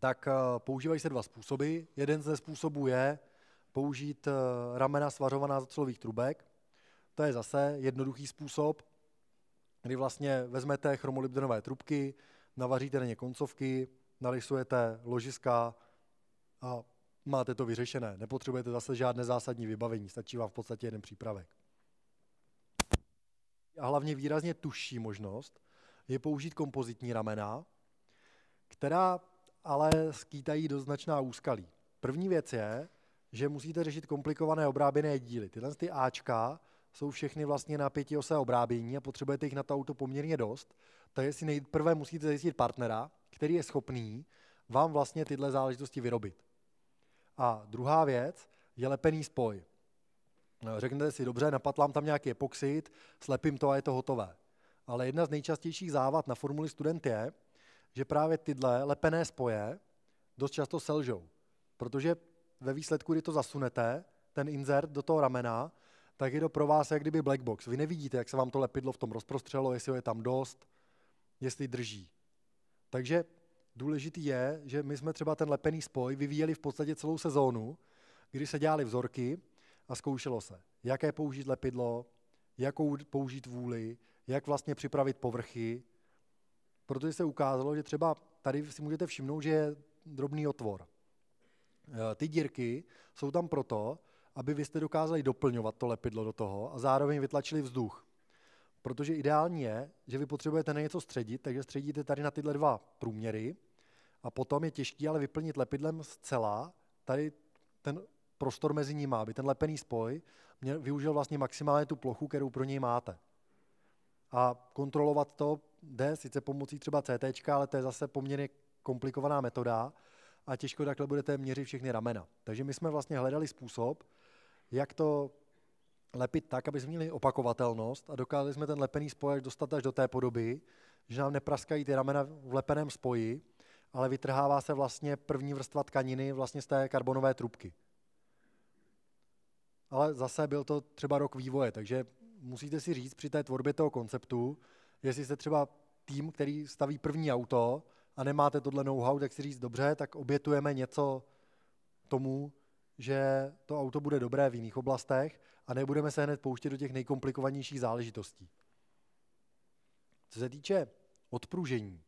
tak eh, používají se dva způsoby. Jeden ze způsobů je použít eh, ramena svařovaná z ocelových trubek. To je zase jednoduchý způsob, kdy vlastně vezmete chromolibdenové trubky, navaříte na ně koncovky, narysujete ložiska a máte to vyřešené. Nepotřebujete zase žádné zásadní vybavení, stačí vám v podstatě jeden přípravek. A hlavně výrazně tužší možnost je použít kompozitní ramena, která ale skýtají do značná úskalí. První věc je, že musíte řešit komplikované obráběné díly. Tyhle ty Ačka jsou všechny vlastně na pětiosé obrábění a potřebujete jich na to auto poměrně dost, takže si nejprve musíte zajistit partnera, který je schopný vám vlastně tyhle záležitosti vyrobit. A druhá věc je lepený spoj. No, řeknete si, dobře, napatlám tam nějaký epoxid, slepím to a je to hotové. Ale jedna z nejčastějších závad na formuli student je, že právě tyhle lepené spoje dost často selžou. Protože ve výsledku, kdy to zasunete, ten insert do toho ramena, tak je to pro vás jak kdyby black box. Vy nevidíte, jak se vám to lepidlo v tom rozprostřelo, jestli ho je tam dost, jestli drží. Takže důležitý je, že my jsme třeba ten lepený spoj vyvíjeli v podstatě celou sezónu, kdy se dělali vzorky a zkoušelo se, jaké použít lepidlo, jakou použít vůli, jak vlastně připravit povrchy, protože se ukázalo, že třeba tady si můžete všimnout, že je drobný otvor. E, ty dírky jsou tam proto, aby vy jste dokázali doplňovat to lepidlo do toho a zároveň vytlačili vzduch. Protože ideální je, že vy potřebujete na něco středit, takže středíte tady na tyhle dva průměry a potom je těžký ale vyplnit lepidlem zcela tady ten prostor mezi nimi, aby ten lepený spoj mě využil vlastně maximálně tu plochu, kterou pro něj máte. A kontrolovat to jde sice pomocí třeba CT, ale to je zase poměrně komplikovaná metoda a těžko takhle budete měřit všechny ramena. Takže my jsme vlastně hledali způsob, jak to lepit tak, aby jsme měli opakovatelnost a dokázali jsme ten lepený spoj dostat až do té podoby, že nám nepraskají ty ramena v lepeném spoji, ale vytrhává se vlastně první vrstva tkaniny vlastně z té karbonové trubky. Ale zase byl to třeba rok vývoje, takže musíte si říct při té tvorbě toho konceptu, jestli jste třeba tým, který staví první auto a nemáte tohle know-how, tak si říct, dobře, tak obětujeme něco tomu, že to auto bude dobré v jiných oblastech a nebudeme se hned pouštět do těch nejkomplikovanějších záležitostí. Co se týče odpružení,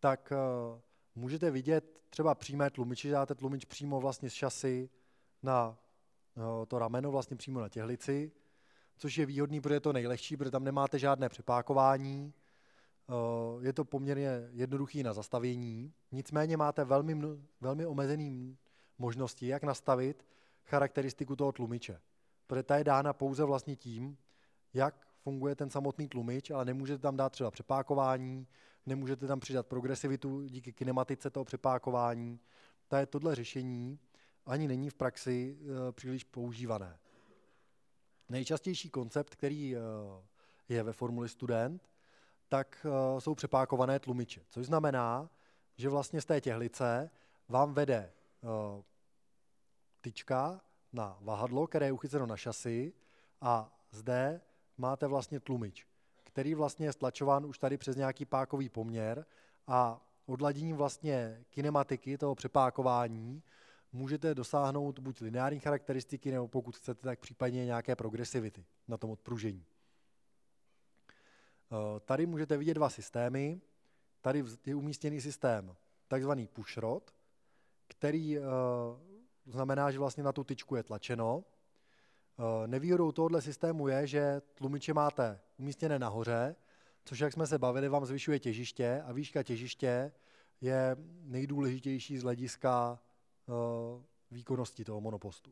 tak uh, můžete vidět třeba přímé tlumiči, dáte tlumič přímo vlastně z šasy na uh, to rameno, vlastně přímo na těhlici, což je výhodný, protože je to nejlehčí, protože tam nemáte žádné přepákování, uh, je to poměrně jednoduchý na zastavění, nicméně máte velmi, velmi omezený možnosti, jak nastavit charakteristiku toho tlumiče. Protože ta je dána pouze vlastně tím, jak funguje ten samotný tlumič, ale nemůžete tam dát třeba přepákování, nemůžete tam přidat progresivitu díky kinematice toho přepákování. Ta je tohle řešení ani není v praxi e, příliš používané. Nejčastější koncept, který e, je ve formuli student, tak e, jsou přepákované tlumiče, což znamená, že vlastně z té těhlice vám vede Eh, tyčka na vahadlo, které je uchyceno na šasi a zde máte vlastně tlumič, který vlastně je stlačován už tady přes nějaký pákový poměr a odladění vlastně kinematiky toho přepákování můžete dosáhnout buď lineární charakteristiky, nebo pokud chcete, tak případně nějaké progresivity na tom odpružení. Eh, tady můžete vidět dva systémy. Tady je umístěný systém takzvaný pushrod, který eh, znamená, že vlastně na tu tyčku je tlačeno. Eh, nevýhodou tohoto systému je, že tlumiče máte umístěné nahoře, což, jak jsme se bavili, vám zvyšuje těžiště a výška těžiště je nejdůležitější z hlediska eh, výkonnosti toho monopostu.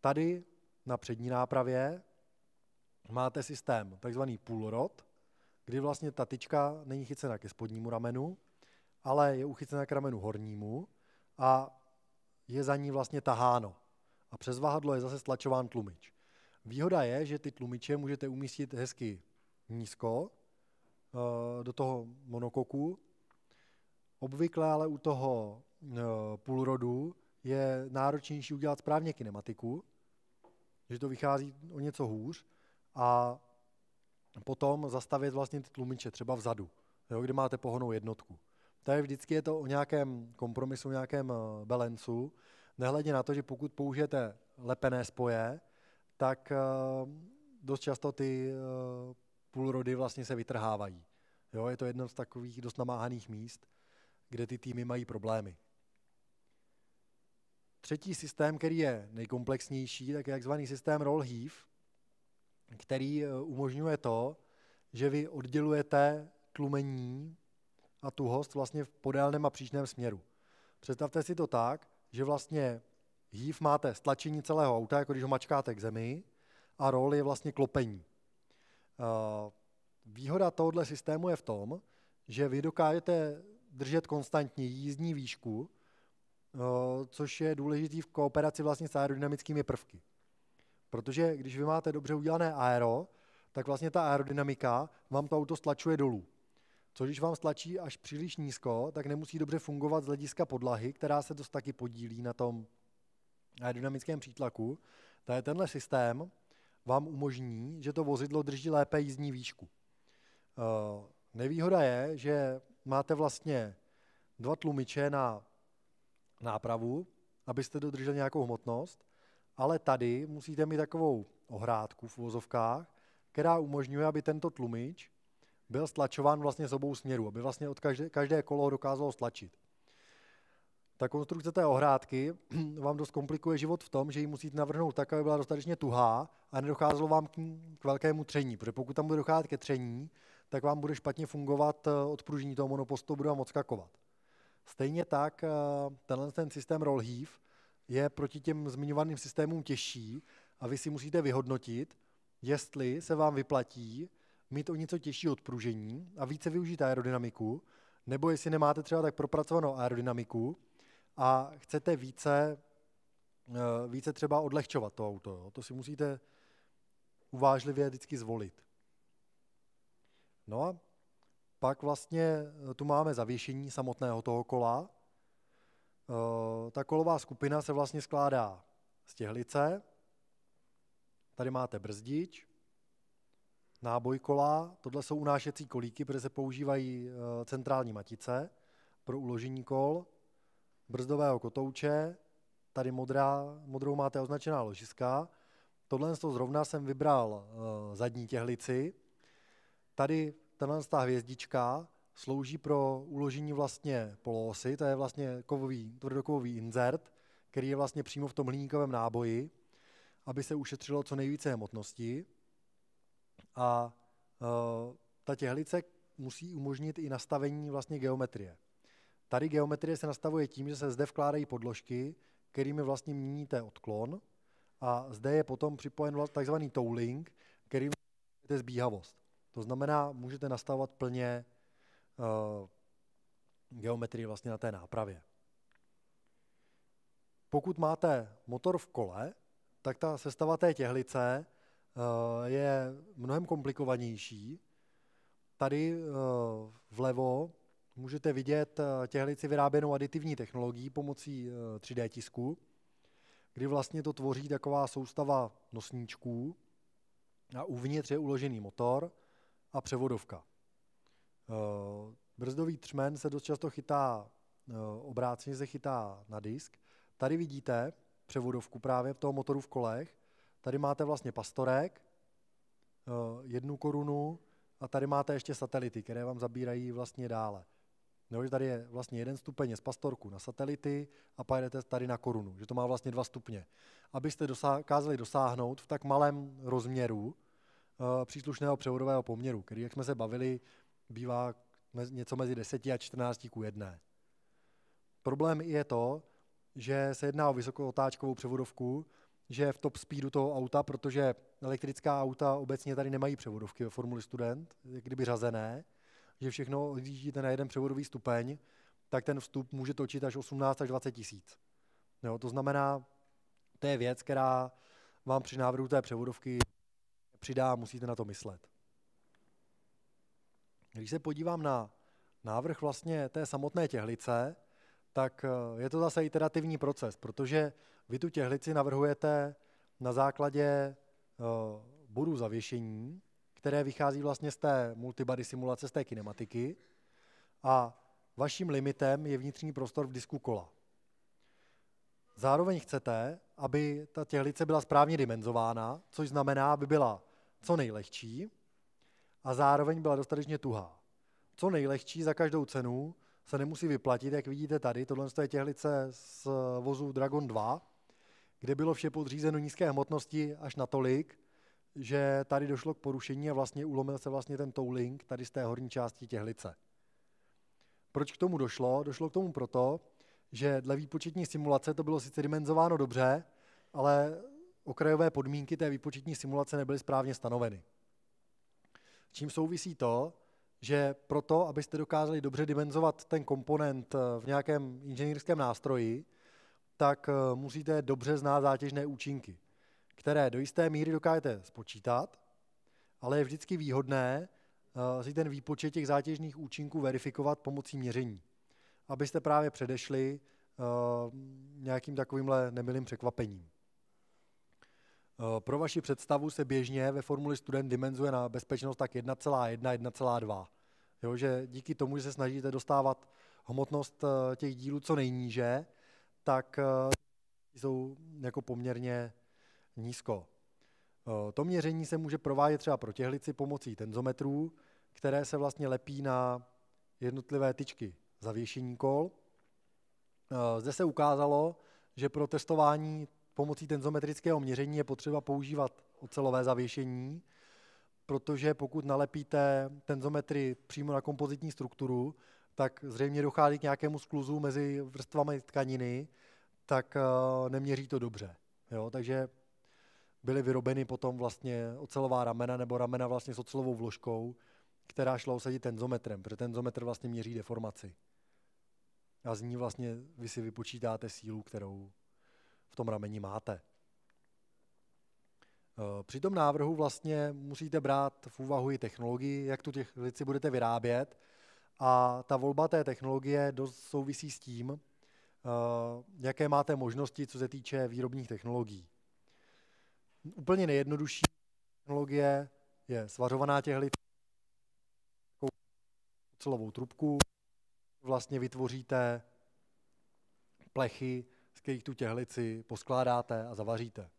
Tady na přední nápravě máte systém takzvaný půlrod, kdy vlastně ta tyčka není chycena ke spodnímu ramenu, ale je uchycena k ramenu hornímu a je za ní vlastně taháno. A přes vahadlo je zase stlačován tlumič. Výhoda je, že ty tlumiče můžete umístit hezky nízko eh, do toho monokoku. Obvykle ale u toho eh, půlrodu je náročnější udělat správně kinematiku, že to vychází o něco hůř a potom zastavit vlastně ty tlumiče třeba vzadu, jo, kde máte pohonou jednotku tady vždycky je to o nějakém kompromisu, o nějakém eh, balancu. Nehledě na to, že pokud použijete lepené spoje, tak eh, dost často ty eh, půlrody vlastně se vytrhávají. Jo, je to jedno z takových dost namáhaných míst, kde ty týmy mají problémy. Třetí systém, který je nejkomplexnější, tak je takzvaný systém roll heave, který umožňuje to, že vy oddělujete tlumení a host vlastně v podélném a příčném směru. Představte si to tak, že vlastně hýv máte stlačení celého auta, jako když ho mačkáte k zemi, a rol je vlastně klopení. Eh, výhoda tohoto systému je v tom, že vy dokážete držet konstantně jízdní výšku, eh, což je důležitý v kooperaci vlastně s aerodynamickými prvky. Protože když vy máte dobře udělané aero, tak vlastně ta aerodynamika vám to auto stlačuje dolů což když vám stlačí až příliš nízko, tak nemusí dobře fungovat z hlediska podlahy, která se dost taky podílí na tom aerodynamickém přítlaku. Tady tenhle systém vám umožní, že to vozidlo drží lépe jízdní výšku. Eh, nevýhoda je, že máte vlastně dva tlumiče na nápravu, abyste dodrželi nějakou hmotnost, ale tady musíte mít takovou ohrádku v vozovkách, která umožňuje, aby tento tlumič byl stlačován vlastně z obou směrů, aby vlastně od každé, každé kolo ho dokázalo stlačit. Ta konstrukce té ohrádky [CLEARS THROAT] vám dost komplikuje život v tom, že ji musíte navrhnout tak, aby byla dostatečně tuhá a nedocházelo vám k, ní, k velkému tření, protože pokud tam bude docházet ke tření, tak vám bude špatně fungovat eh, odpružení toho monopostu, bude vám odskakovat. Stejně tak eh, tenhle ten systém roll heave je proti těm zmiňovaným systémům těžší a vy si musíte vyhodnotit, jestli se vám vyplatí mít o něco těžší odpružení a více využít aerodynamiku, nebo jestli nemáte třeba tak propracovanou aerodynamiku a chcete více, eh, více třeba odlehčovat to auto. Jo. To si musíte uvážlivě vždycky zvolit. No a pak vlastně eh, tu máme zavěšení samotného toho kola. Eh, ta kolová skupina se vlastně skládá z těhlice, tady máte brzdič, nábojkola, tohle jsou unášecí kolíky, protože se používají eh, centrální matice pro uložení kol, brzdového kotouče, tady modrá, modrou máte označená ložiska, tohle to zrovna jsem vybral eh, zadní těhlici, tady tenhle ta hvězdička slouží pro uložení vlastně poloosy, to je vlastně kovový, tvrdokovový inzert, který je vlastně přímo v tom hliníkovém náboji, aby se ušetřilo co nejvíce hmotnosti. A e, ta těhlice musí umožnit i nastavení vlastně geometrie. Tady geometrie se nastavuje tím, že se zde vkládají podložky, kterými vlastně měníte odklon a zde je potom připojen takzvaný towling, kterým je zbíhavost. To znamená, můžete nastavovat plně e, geometrii vlastně na té nápravě. Pokud máte motor v kole, tak ta sestava té těhlice Eh, je mnohem komplikovanější. Tady eh, vlevo můžete vidět eh, těhlici vyráběnou aditivní technologií pomocí 3D tisku, kdy vlastně to tvoří taková soustava nosníčků a uvnitř je uložený motor a převodovka. Brzdový třmen se dost často chytá, obráceně se chytá na disk. Tady vidíte převodovku právě v toho motoru v kolech Tady máte vlastně pastorek, eh, jednu korunu a tady máte ještě satelity, které vám zabírají vlastně dále. Nebo že tady je vlastně jeden stupeň z pastorku na satelity a pak jdete tady na korunu, že to má vlastně dva stupně. Abyste dokázali dosáhnout v tak malém rozměru eh, příslušného převodového poměru, který, jak jsme se bavili, bývá něco mezi 10 a 14 ku 1. Problém je to, že se jedná o vysokotáčkovou převodovku, že v top speedu toho auta, protože elektrická auta obecně tady nemají převodovky ve Formuli Student, kdyby řazené, že všechno odjíždíte na jeden převodový stupeň, tak ten vstup může točit až 18 až 20 tisíc. Jo, to znamená, to je věc, která vám při návrhu té převodovky přidá, musíte na to myslet. Když se podívám na návrh vlastně té samotné těhlice, tak eh, je to zase iterativní proces, protože vy tu těhlici navrhujete na základě eh, bodů zavěšení, které vychází vlastně z té multibody simulace, z té kinematiky a vaším limitem je vnitřní prostor v disku kola. Zároveň chcete, aby ta těhlice byla správně dimenzována, což znamená, aby byla co nejlehčí a zároveň byla dostatečně tuhá. Co nejlehčí za každou cenu, se nemusí vyplatit, jak vidíte tady. Tohle je těhlice z vozu Dragon 2, kde bylo vše podřízeno nízké hmotnosti až natolik, že tady došlo k porušení a vlastně ulomil se vlastně ten touling tady z té horní části těhlice. Proč k tomu došlo? Došlo k tomu proto, že dle výpočetní simulace to bylo sice dimenzováno dobře, ale okrajové podmínky té výpočetní simulace nebyly správně stanoveny. Čím souvisí to, že proto, abyste dokázali dobře dimenzovat ten komponent eh, v nějakém inženýrském nástroji, tak eh, musíte dobře znát zátěžné účinky, které do jisté míry dokážete spočítat, ale je vždycky výhodné eh, si ten výpočet těch zátěžných účinků verifikovat pomocí měření, abyste právě předešli nějakým takovýmhle nemilým překvapením. Pro vaši představu se běžně ve formuli student dimenzuje na bezpečnost tak 1,1, 1,2. Jo, že díky tomu, že se snažíte dostávat hmotnost eh, těch dílů co nejníže, tak eh, jsou jako poměrně nízko. Eh, to měření se může provádět třeba pro těhlici pomocí tenzometrů, které se vlastně lepí na jednotlivé tyčky zavěšení kol. Zde se ukázalo, že pro testování pomocí tenzometrického měření je potřeba používat ocelové zavěšení, protože pokud nalepíte tenzometry přímo na kompozitní strukturu, tak zřejmě dochází k nějakému skluzu mezi vrstvami tkaniny, tak eh, neměří to dobře. Jo? Takže byly vyrobeny potom vlastně ocelová ramena nebo ramena vlastně s ocelovou vložkou, která šla osadit tenzometrem, protože tenzometr vlastně měří deformaci. A z ní vlastně vy si vypočítáte sílu, kterou v tom rameni máte. Při tom návrhu vlastně musíte brát v úvahu i technologii, jak tu věci budete vyrábět a ta volba té technologie dost souvisí s tím, eh, jaké máte možnosti, co se týče výrobních technologií. Úplně nejjednodušší technologie je svařovaná těch licí, ocelovou trubku, vlastně vytvoříte plechy, z kterých tu těhlici poskládáte a zavaříte.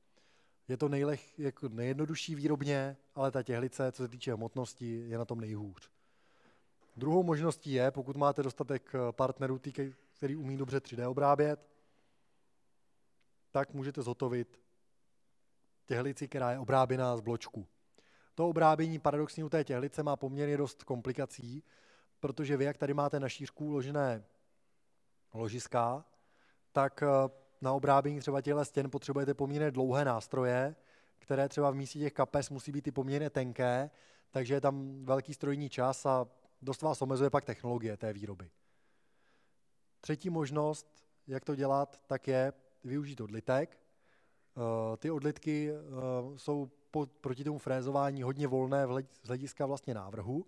Je to nejleh, jako nejjednodušší výrobně, ale ta těhlice, co se týče hmotnosti, je na tom nejhůř. Druhou možností je, pokud máte dostatek eh, partnerů, tý, který umí dobře 3D obrábět, tak můžete zhotovit těhlici, která je obráběná z bločku. To obrábění paradoxně u té těhlice má poměrně dost komplikací, protože vy, jak tady máte na šířku uložené ložiska, tak eh, na obrábění třeba těchto stěn potřebujete poměrně dlouhé nástroje, které třeba v místě těch kapes musí být i poměrně tenké, takže je tam velký strojní čas a dost vás omezuje pak technologie té výroby. Třetí možnost, jak to dělat, tak je využít odlitek. Eh, ty odlitky eh, jsou proti tomu frézování hodně volné z hlediska vlastně návrhu,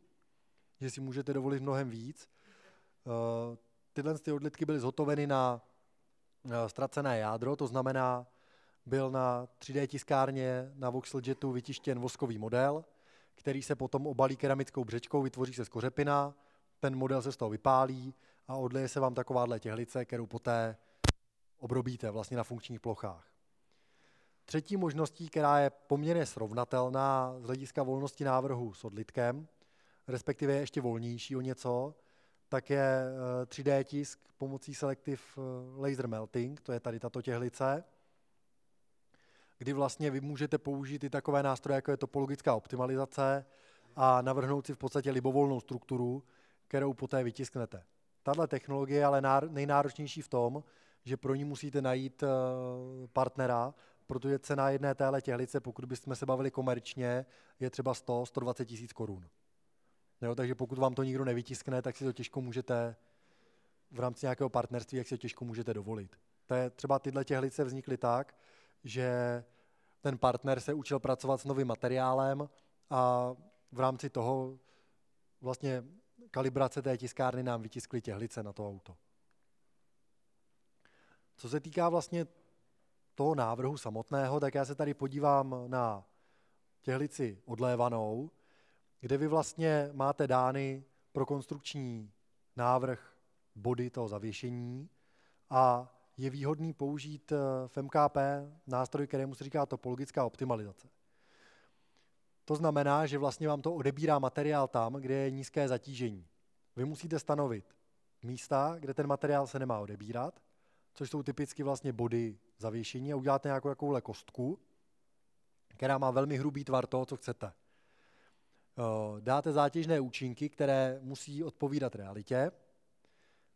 že si můžete dovolit mnohem víc. Eh, tyhle ty odlitky byly zhotoveny na Eh, ztracené jádro, to znamená, byl na 3D tiskárně na voxeljetu vytištěn voskový model, který se potom obalí keramickou břečkou, vytvoří se skořepina, ten model se z toho vypálí a odleje se vám takováhle těhlice, kterou poté obrobíte vlastně na funkčních plochách. Třetí možností, která je poměrně srovnatelná z hlediska volnosti návrhu s odlitkem, respektive je ještě volnější o něco, tak je 3D eh, tisk pomocí Selective eh, Laser Melting, to je tady tato těhlice, kdy vlastně vy můžete použít i takové nástroje, jako je topologická optimalizace a navrhnout si v podstatě libovolnou strukturu, kterou poté vytisknete. Tato technologie je ale nejnáročnější v tom, že pro ní musíte najít eh, partnera, protože cena jedné téhle těhlice, pokud bychom se bavili komerčně, je třeba 100-120 tisíc korun. Jo, takže pokud vám to nikdo nevytiskne, tak si to těžko můžete v rámci nějakého partnerství, jak si to těžko můžete dovolit. To je, třeba tyhle těhlice vznikly tak, že ten partner se učil pracovat s novým materiálem a v rámci toho vlastně kalibrace té tiskárny nám vytiskly těhlice na to auto. Co se týká vlastně toho návrhu samotného, tak já se tady podívám na těhlici odlévanou, kde vy vlastně máte dány pro konstrukční návrh body toho zavěšení a je výhodný použít eh, v MKP nástroj, kterému se říká topologická optimalizace. To znamená, že vlastně vám to odebírá materiál tam, kde je nízké zatížení. Vy musíte stanovit místa, kde ten materiál se nemá odebírat, což jsou typicky vlastně body zavěšení a uděláte nějakou takovouhle kostku, která má velmi hrubý tvar toho, co chcete. Eh, dáte zátěžné účinky, které musí odpovídat realitě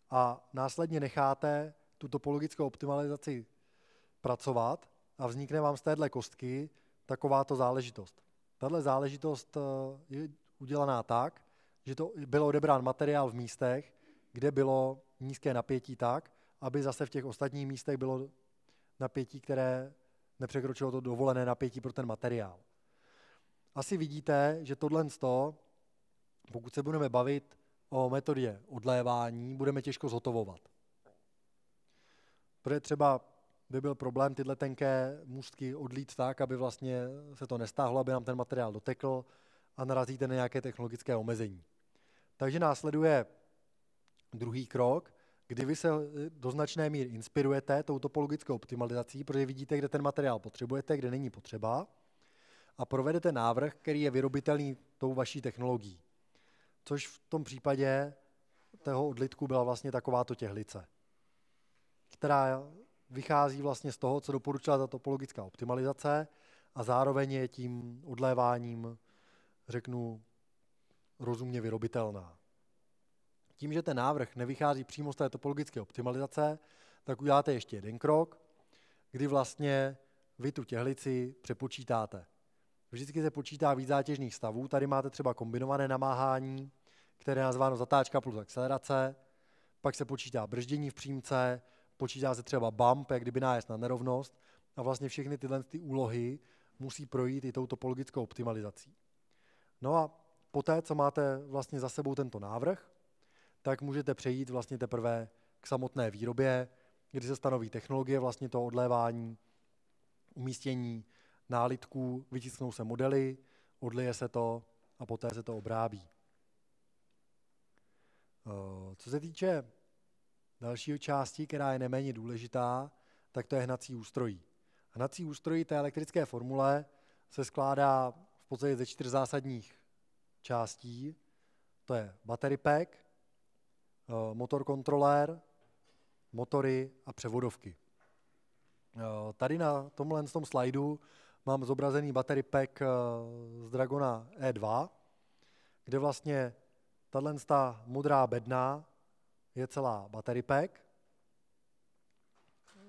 a následně necháte tu topologickou optimalizaci pracovat a vznikne vám z téhle kostky takováto záležitost. Tahle záležitost eh, je udělaná tak, že to bylo odebrán materiál v místech, kde bylo nízké napětí tak, aby zase v těch ostatních místech bylo napětí, které nepřekročilo to dovolené napětí pro ten materiál asi vidíte, že tohle toho, pokud se budeme bavit o metodě odlévání, budeme těžko zhotovovat. Protože třeba by byl problém tyhle tenké můstky odlít tak, aby vlastně se to nestáhlo, aby nám ten materiál dotekl a narazíte na nějaké technologické omezení. Takže následuje druhý krok, kdy vy se eh, do značné míry inspirujete tou topologickou optimalizací, protože vidíte, kde ten materiál potřebujete, kde není potřeba a provedete návrh, který je vyrobitelný tou vaší technologií. Což v tom případě toho odlitku byla vlastně takováto těhlice, která vychází vlastně z toho, co doporučila ta topologická optimalizace a zároveň je tím odléváním, řeknu, rozumně vyrobitelná. Tím, že ten návrh nevychází přímo z té topologické optimalizace, tak uděláte ještě jeden krok, kdy vlastně vy tu těhlici přepočítáte. Vždycky se počítá víc zátěžných stavů. Tady máte třeba kombinované namáhání, které je nazváno zatáčka plus akcelerace. Pak se počítá brždění v přímce, počítá se třeba bump, jak kdyby nájezd na nerovnost. A vlastně všechny tyhle ty úlohy musí projít i tou topologickou optimalizací. No a poté, co máte vlastně za sebou tento návrh, tak můžete přejít vlastně teprve k samotné výrobě, kdy se stanoví technologie vlastně toho odlévání, umístění, nálitků, vytisknou se modely, odlije se to a poté se to obrábí. Eh, co se týče další části, která je neméně důležitá, tak to je hnací ústrojí. Hnací ústrojí té elektrické formule se skládá v podstatě ze čtyř zásadních částí. To je battery pack, eh, motor kontrolér, motory a převodovky. Eh, tady na tomhle tom slajdu mám zobrazený battery pack eh, z Dragona E2, kde vlastně tahle modrá bedna je celá battery pack.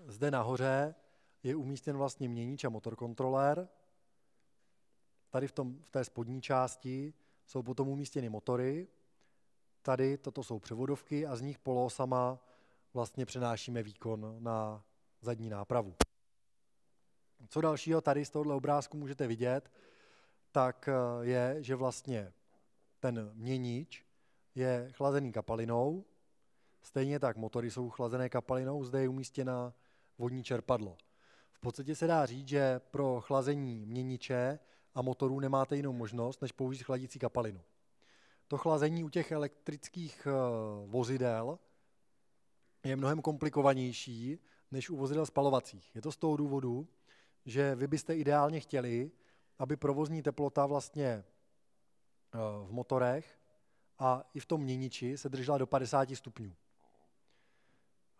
Zde nahoře je umístěn vlastně měnič a motorkontrolér. Tady v, tom, v té spodní části jsou potom umístěny motory. Tady toto jsou převodovky a z nich poloosama vlastně přenášíme výkon na zadní nápravu. Co dalšího tady z tohohle obrázku můžete vidět, tak eh, je, že vlastně ten měnič je chlazený kapalinou, stejně tak motory jsou chlazené kapalinou, zde je umístěna vodní čerpadlo. V podstatě se dá říct, že pro chlazení měniče a motorů nemáte jinou možnost, než použít chladící kapalinu. To chlazení u těch elektrických eh, vozidel je mnohem komplikovanější než u vozidel spalovacích. Je to z toho důvodu, že vy byste ideálně chtěli, aby provozní teplota vlastně eh, v motorech a i v tom měniči se držela do 50 stupňů.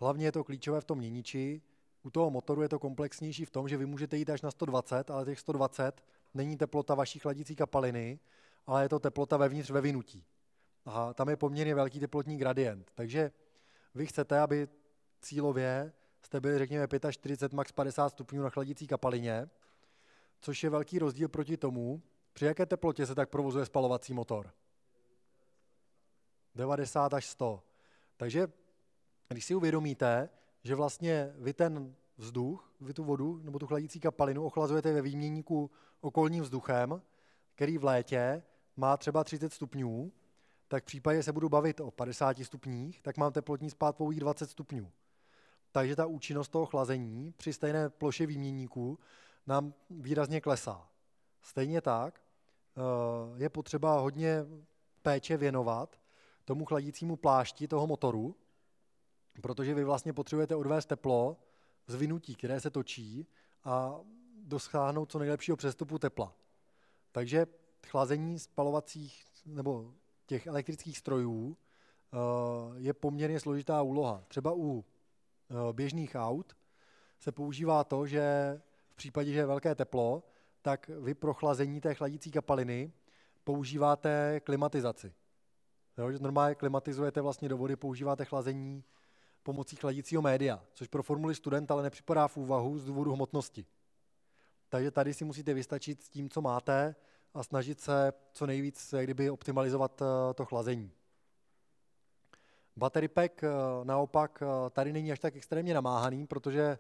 Hlavně je to klíčové v tom měniči. U toho motoru je to komplexnější v tom, že vy můžete jít až na 120, ale těch 120 není teplota vaší chladicí kapaliny, ale je to teplota vevnitř ve vynutí. A tam je poměrně velký teplotní gradient. Takže vy chcete, aby cílově jste byli, řekněme, 45, max 50 stupňů na chladící kapalině, což je velký rozdíl proti tomu, při jaké teplotě se tak provozuje spalovací motor. 90 až 100. Takže když si uvědomíte, že vlastně vy ten vzduch, vy tu vodu nebo tu chladící kapalinu ochlazujete ve výměníku okolním vzduchem, který v létě má třeba 30 stupňů, tak v případě se budu bavit o 50 stupních, tak mám teplotní spát pouhých 20 stupňů takže ta účinnost toho chlazení při stejné ploše výměníků nám výrazně klesá. Stejně tak eh, je potřeba hodně péče věnovat tomu chladícímu plášti toho motoru, protože vy vlastně potřebujete odvést teplo z vynutí, které se točí a dosáhnout co nejlepšího přestupu tepla. Takže chlazení spalovacích nebo těch elektrických strojů eh, je poměrně složitá úloha. Třeba u Eh, běžných aut se používá to, že v případě, že je velké teplo, tak vy pro chlazení té chladící kapaliny používáte klimatizaci. Jo, že normálně klimatizujete vlastně do vody, používáte chlazení pomocí chladícího média, což pro formuli student ale nepřipadá v úvahu z důvodu hmotnosti. Takže tady si musíte vystačit s tím, co máte a snažit se co nejvíc kdyby optimalizovat eh, to chlazení. Battery pack eh, naopak eh, tady není až tak extrémně namáhaný, protože eh,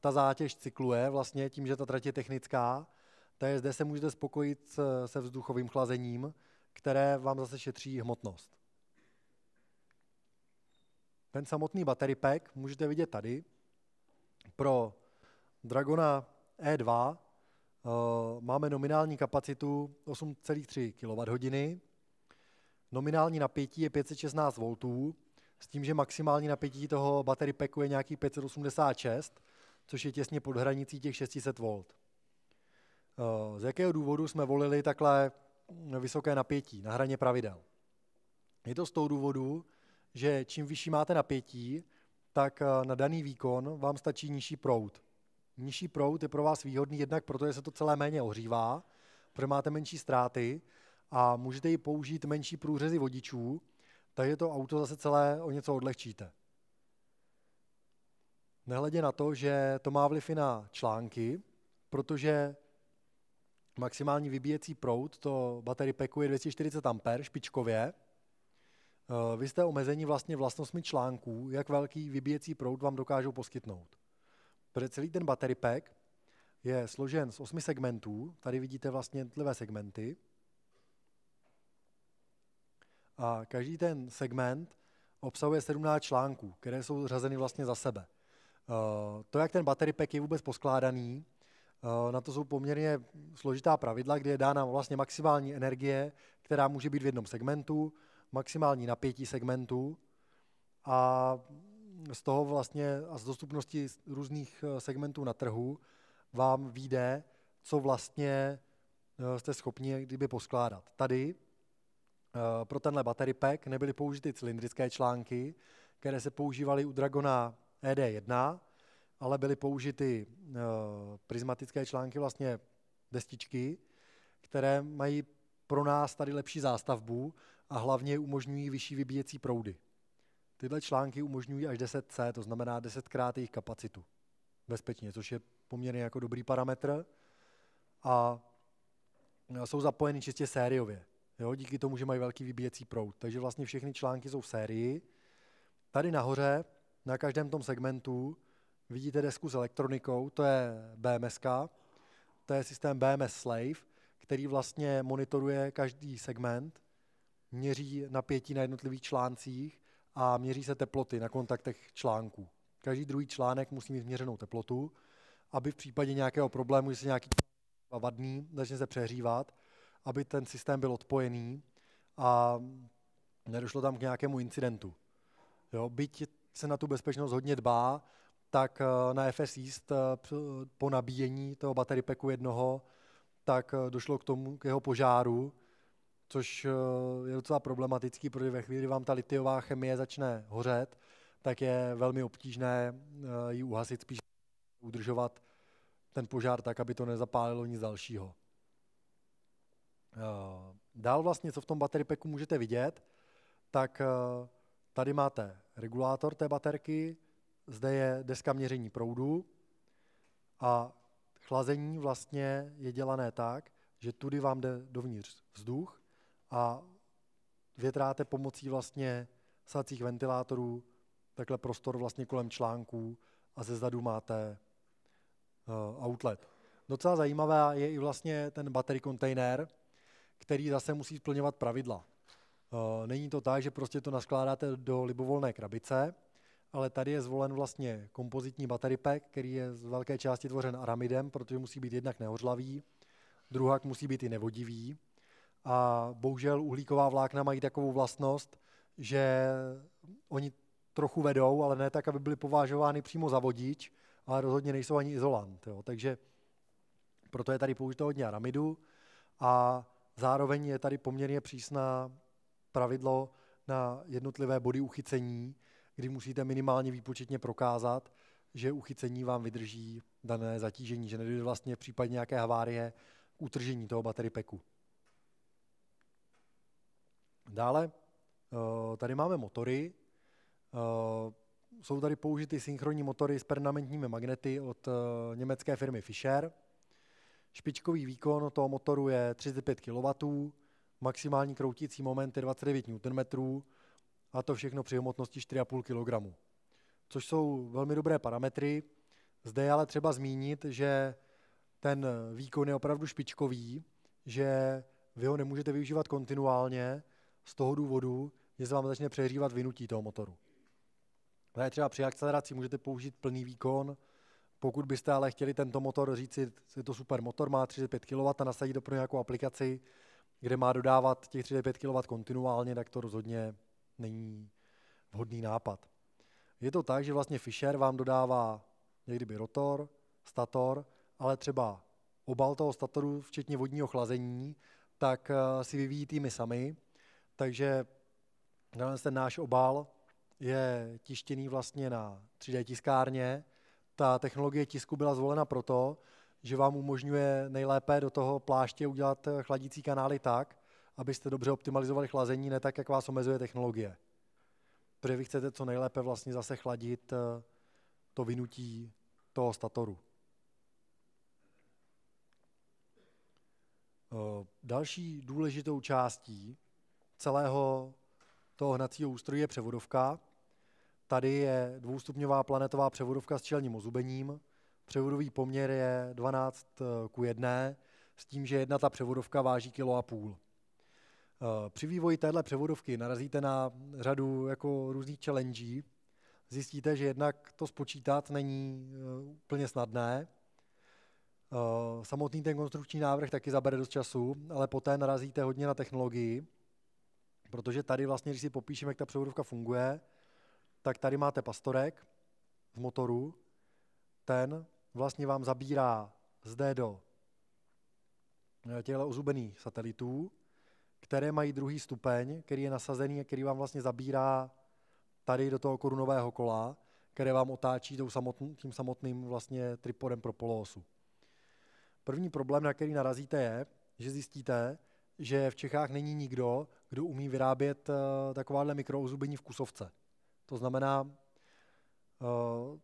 ta zátěž cykluje vlastně tím, že ta trať je technická. je zde se můžete spokojit se vzduchovým chlazením, které vám zase šetří hmotnost. Ten samotný battery pack můžete vidět tady. Pro Dragona E2 máme nominální kapacitu 8,3 kWh, Nominální napětí je 516 V, s tím, že maximální napětí toho battery packu e je nějaký 586, což je těsně pod hranicí těch 600 V. Eh, z jakého důvodu jsme volili takhle vysoké napětí na hraně pravidel? Je to z toho důvodu, že čím vyšší máte napětí, tak eh, na daný výkon vám stačí nižší proud. Nižší proud je pro vás výhodný jednak, protože se to celé méně ohřívá, protože máte menší ztráty a můžete ji použít menší průřezy vodičů, takže to auto zase celé o něco odlehčíte. Nehledě na to, že to má vliv i na články, protože maximální vybíjecí proud, to battery packu e je 240 amper špičkově. Eh, vy jste omezení vlastně vlastnostmi článků, jak velký vybíjecí proud vám dokážou poskytnout. Protože celý ten battery pack je složen z osmi segmentů, tady vidíte vlastně jednotlivé segmenty, a každý ten segment obsahuje 17 článků, které jsou řazeny vlastně za sebe. Eh, to, jak ten battery pack je vůbec poskládaný, eh, na to jsou poměrně složitá pravidla, kde je dána vlastně maximální energie, která může být v jednom segmentu, maximální napětí segmentu a z toho vlastně a z dostupnosti různých eh, segmentů na trhu vám vyjde, co vlastně jste schopni kdyby poskládat. Tady Eh, pro tenhle battery pack nebyly použity cylindrické články, které se používaly u Dragona e ED1, ale byly použity eh, prismatické články, vlastně destičky, které mají pro nás tady lepší zástavbu a hlavně umožňují vyšší vybíjecí proudy. Tyhle články umožňují až 10C, to znamená 10 krát jejich kapacitu. Bezpečně, což je poměrně jako dobrý parametr. A jsou zapojeny čistě sériově jo, díky tomu, že mají velký vybíjecí prout. Takže vlastně všechny články jsou v sérii. Tady nahoře, na každém tom segmentu, vidíte desku s elektronikou, to je BMS, to je systém BMS Slave, který vlastně monitoruje každý segment, měří napětí na jednotlivých článcích a měří se teploty na kontaktech článků. Každý druhý článek musí mít měřenou teplotu, aby v případě nějakého problému, že se nějaký vadný začne se přehřívat, aby ten systém byl odpojený a nedošlo tam k nějakému incidentu. Jo, byť se na tu bezpečnost hodně dbá, tak eh, na FS East eh, po nabíjení toho battery packu jednoho, tak eh, došlo k tomu, k jeho požáru, což je docela problematický, protože ve chvíli, kdy vám ta litiová chemie začne hořet, tak je velmi obtížné ji uhasit, spíš udržovat ten požár tak, aby to nezapálilo nic dalšího. Eh, dál vlastně, co v tom battery packu můžete vidět, tak eh, tady máte regulátor té baterky, zde je deska měření proudu a chlazení vlastně je dělané tak, že tudy vám jde dovnitř vzduch a větráte pomocí vlastně sacích ventilátorů takhle prostor vlastně kolem článků a ze zadu máte eh, outlet. Docela zajímavá je i vlastně ten battery kontejner, který zase musí splňovat pravidla. Eh, není to tak, že prostě to naskládáte do libovolné krabice, ale tady je zvolen vlastně kompozitní battery pack, který je z velké části tvořen aramidem, protože musí být jednak nehořlavý, druhak musí být i nevodivý. A bohužel uhlíková vlákna mají takovou vlastnost, že oni trochu vedou, ale ne tak, aby byly považovány přímo za vodič, ale rozhodně nejsou ani izolant. Jo. Takže proto je tady použito hodně aramidu a Zároveň je tady poměrně přísná pravidlo na jednotlivé body uchycení, kdy musíte minimálně výpočetně prokázat, že uchycení vám vydrží dané zatížení, že nedojde vlastně v případě nějaké havárie k utržení toho battery packu. Dále eh, tady máme motory. Eh, jsou tady použity synchronní motory s permanentními magnety od eh, německé firmy Fischer. Špičkový výkon toho motoru je 35 kW, maximální kroutící moment je 29 Nm a to všechno při hmotnosti 4,5 kg. Což jsou velmi dobré parametry. Zde je ale třeba zmínit, že ten výkon je opravdu špičkový, že vy ho nemůžete využívat kontinuálně z toho důvodu, že se vám začne přehrývat vynutí toho motoru. Ale třeba při akceleraci můžete použít plný výkon, pokud byste ale chtěli tento motor říci, je to super motor, má 35 kW a nasadí do pro nějakou aplikaci, kde má dodávat těch 35 kW kontinuálně, tak to rozhodně není vhodný nápad. Je to tak, že vlastně Fisher vám dodává někdyby rotor, stator, ale třeba obal toho statoru, včetně vodního chlazení, tak eh, si vyvíjí týmy sami. Takže ten náš obal je tištěný vlastně na 3D tiskárně ta technologie tisku byla zvolena proto, že vám umožňuje nejlépe do toho pláště udělat eh, chladící kanály tak, abyste dobře optimalizovali chlazení, ne tak, jak vás omezuje technologie. Protože vy chcete co nejlépe vlastně zase chladit eh, to vynutí toho statoru. Eh, další důležitou částí celého toho hnacího ústroje je převodovka, Tady je dvoustupňová planetová převodovka s čelním ozubením. Převodový poměr je 12 eh, ku 1, s tím, že jedna ta převodovka váží kilo a půl. Eh, při vývoji téhle převodovky narazíte na řadu jako různých challenge. Zjistíte, že jednak to spočítat není eh, úplně snadné. Samotný ten konstrukční návrh taky zabere dost času, ale poté narazíte hodně na technologii, protože tady vlastně, když si popíšeme, jak ta převodovka funguje, tak tady máte pastorek v motoru, ten vlastně vám zabírá zde do eh, těle ozubených satelitů, které mají druhý stupeň, který je nasazený a který vám vlastně zabírá tady do toho korunového kola, které vám otáčí tím samotným vlastně tripodem pro poloosu. První problém, na který narazíte, je, že zjistíte, že v Čechách není nikdo, kdo umí vyrábět eh, takováhle mikrouzubení v kusovce. To znamená, eh,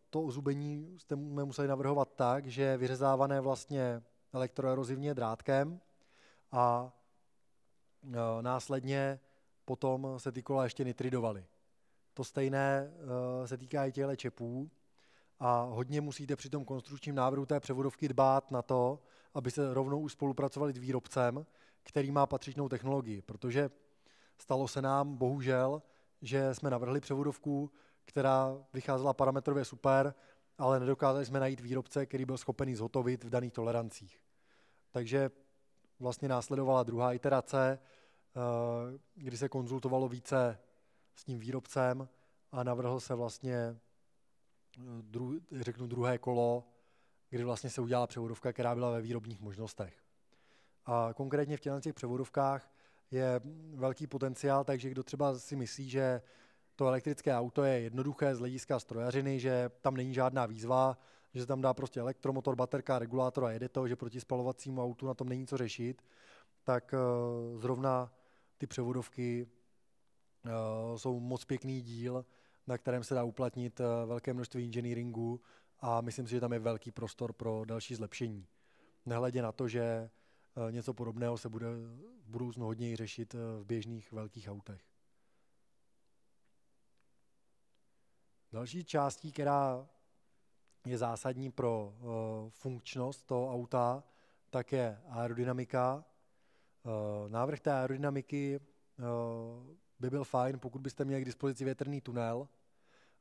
to ozubení jsme museli navrhovat tak, že vyřezávané vlastně elektroerozivně drátkem a eh, následně potom se ty kola ještě nitridovaly. To stejné eh, se týká i těle čepů a hodně musíte při tom konstrukčním návrhu té převodovky dbát na to, aby se rovnou už spolupracovali s výrobcem, který má patřičnou technologii, protože stalo se nám bohužel, že jsme navrhli převodovku, která vycházela parametrově super, ale nedokázali jsme najít výrobce, který byl schopen zhotovit v daných tolerancích. Takže vlastně následovala druhá iterace, eh, kdy se konzultovalo více s tím výrobcem a navrhl se vlastně, eh, dru, řeknu, druhé kolo, kdy vlastně se udělala převodovka, která byla ve výrobních možnostech. A konkrétně v těch převodovkách je velký potenciál, takže kdo třeba si myslí, že to elektrické auto je jednoduché z hlediska strojařiny, že tam není žádná výzva, že se tam dá prostě elektromotor, baterka, regulátor a jede to, že proti spalovacímu autu na tom není co řešit, tak eh, zrovna ty převodovky eh, jsou moc pěkný díl, na kterém se dá uplatnit eh, velké množství inženýringu a myslím si, že tam je velký prostor pro další zlepšení. Nehledě na to, že Eh, něco podobného se bude v budoucnu hodněji řešit eh, v běžných velkých autech. Další částí, která je zásadní pro uh, funkčnost toho auta, tak je aerodynamika. Uh, návrh té aerodynamiky uh, by byl fajn, pokud byste měli k dispozici větrný tunel,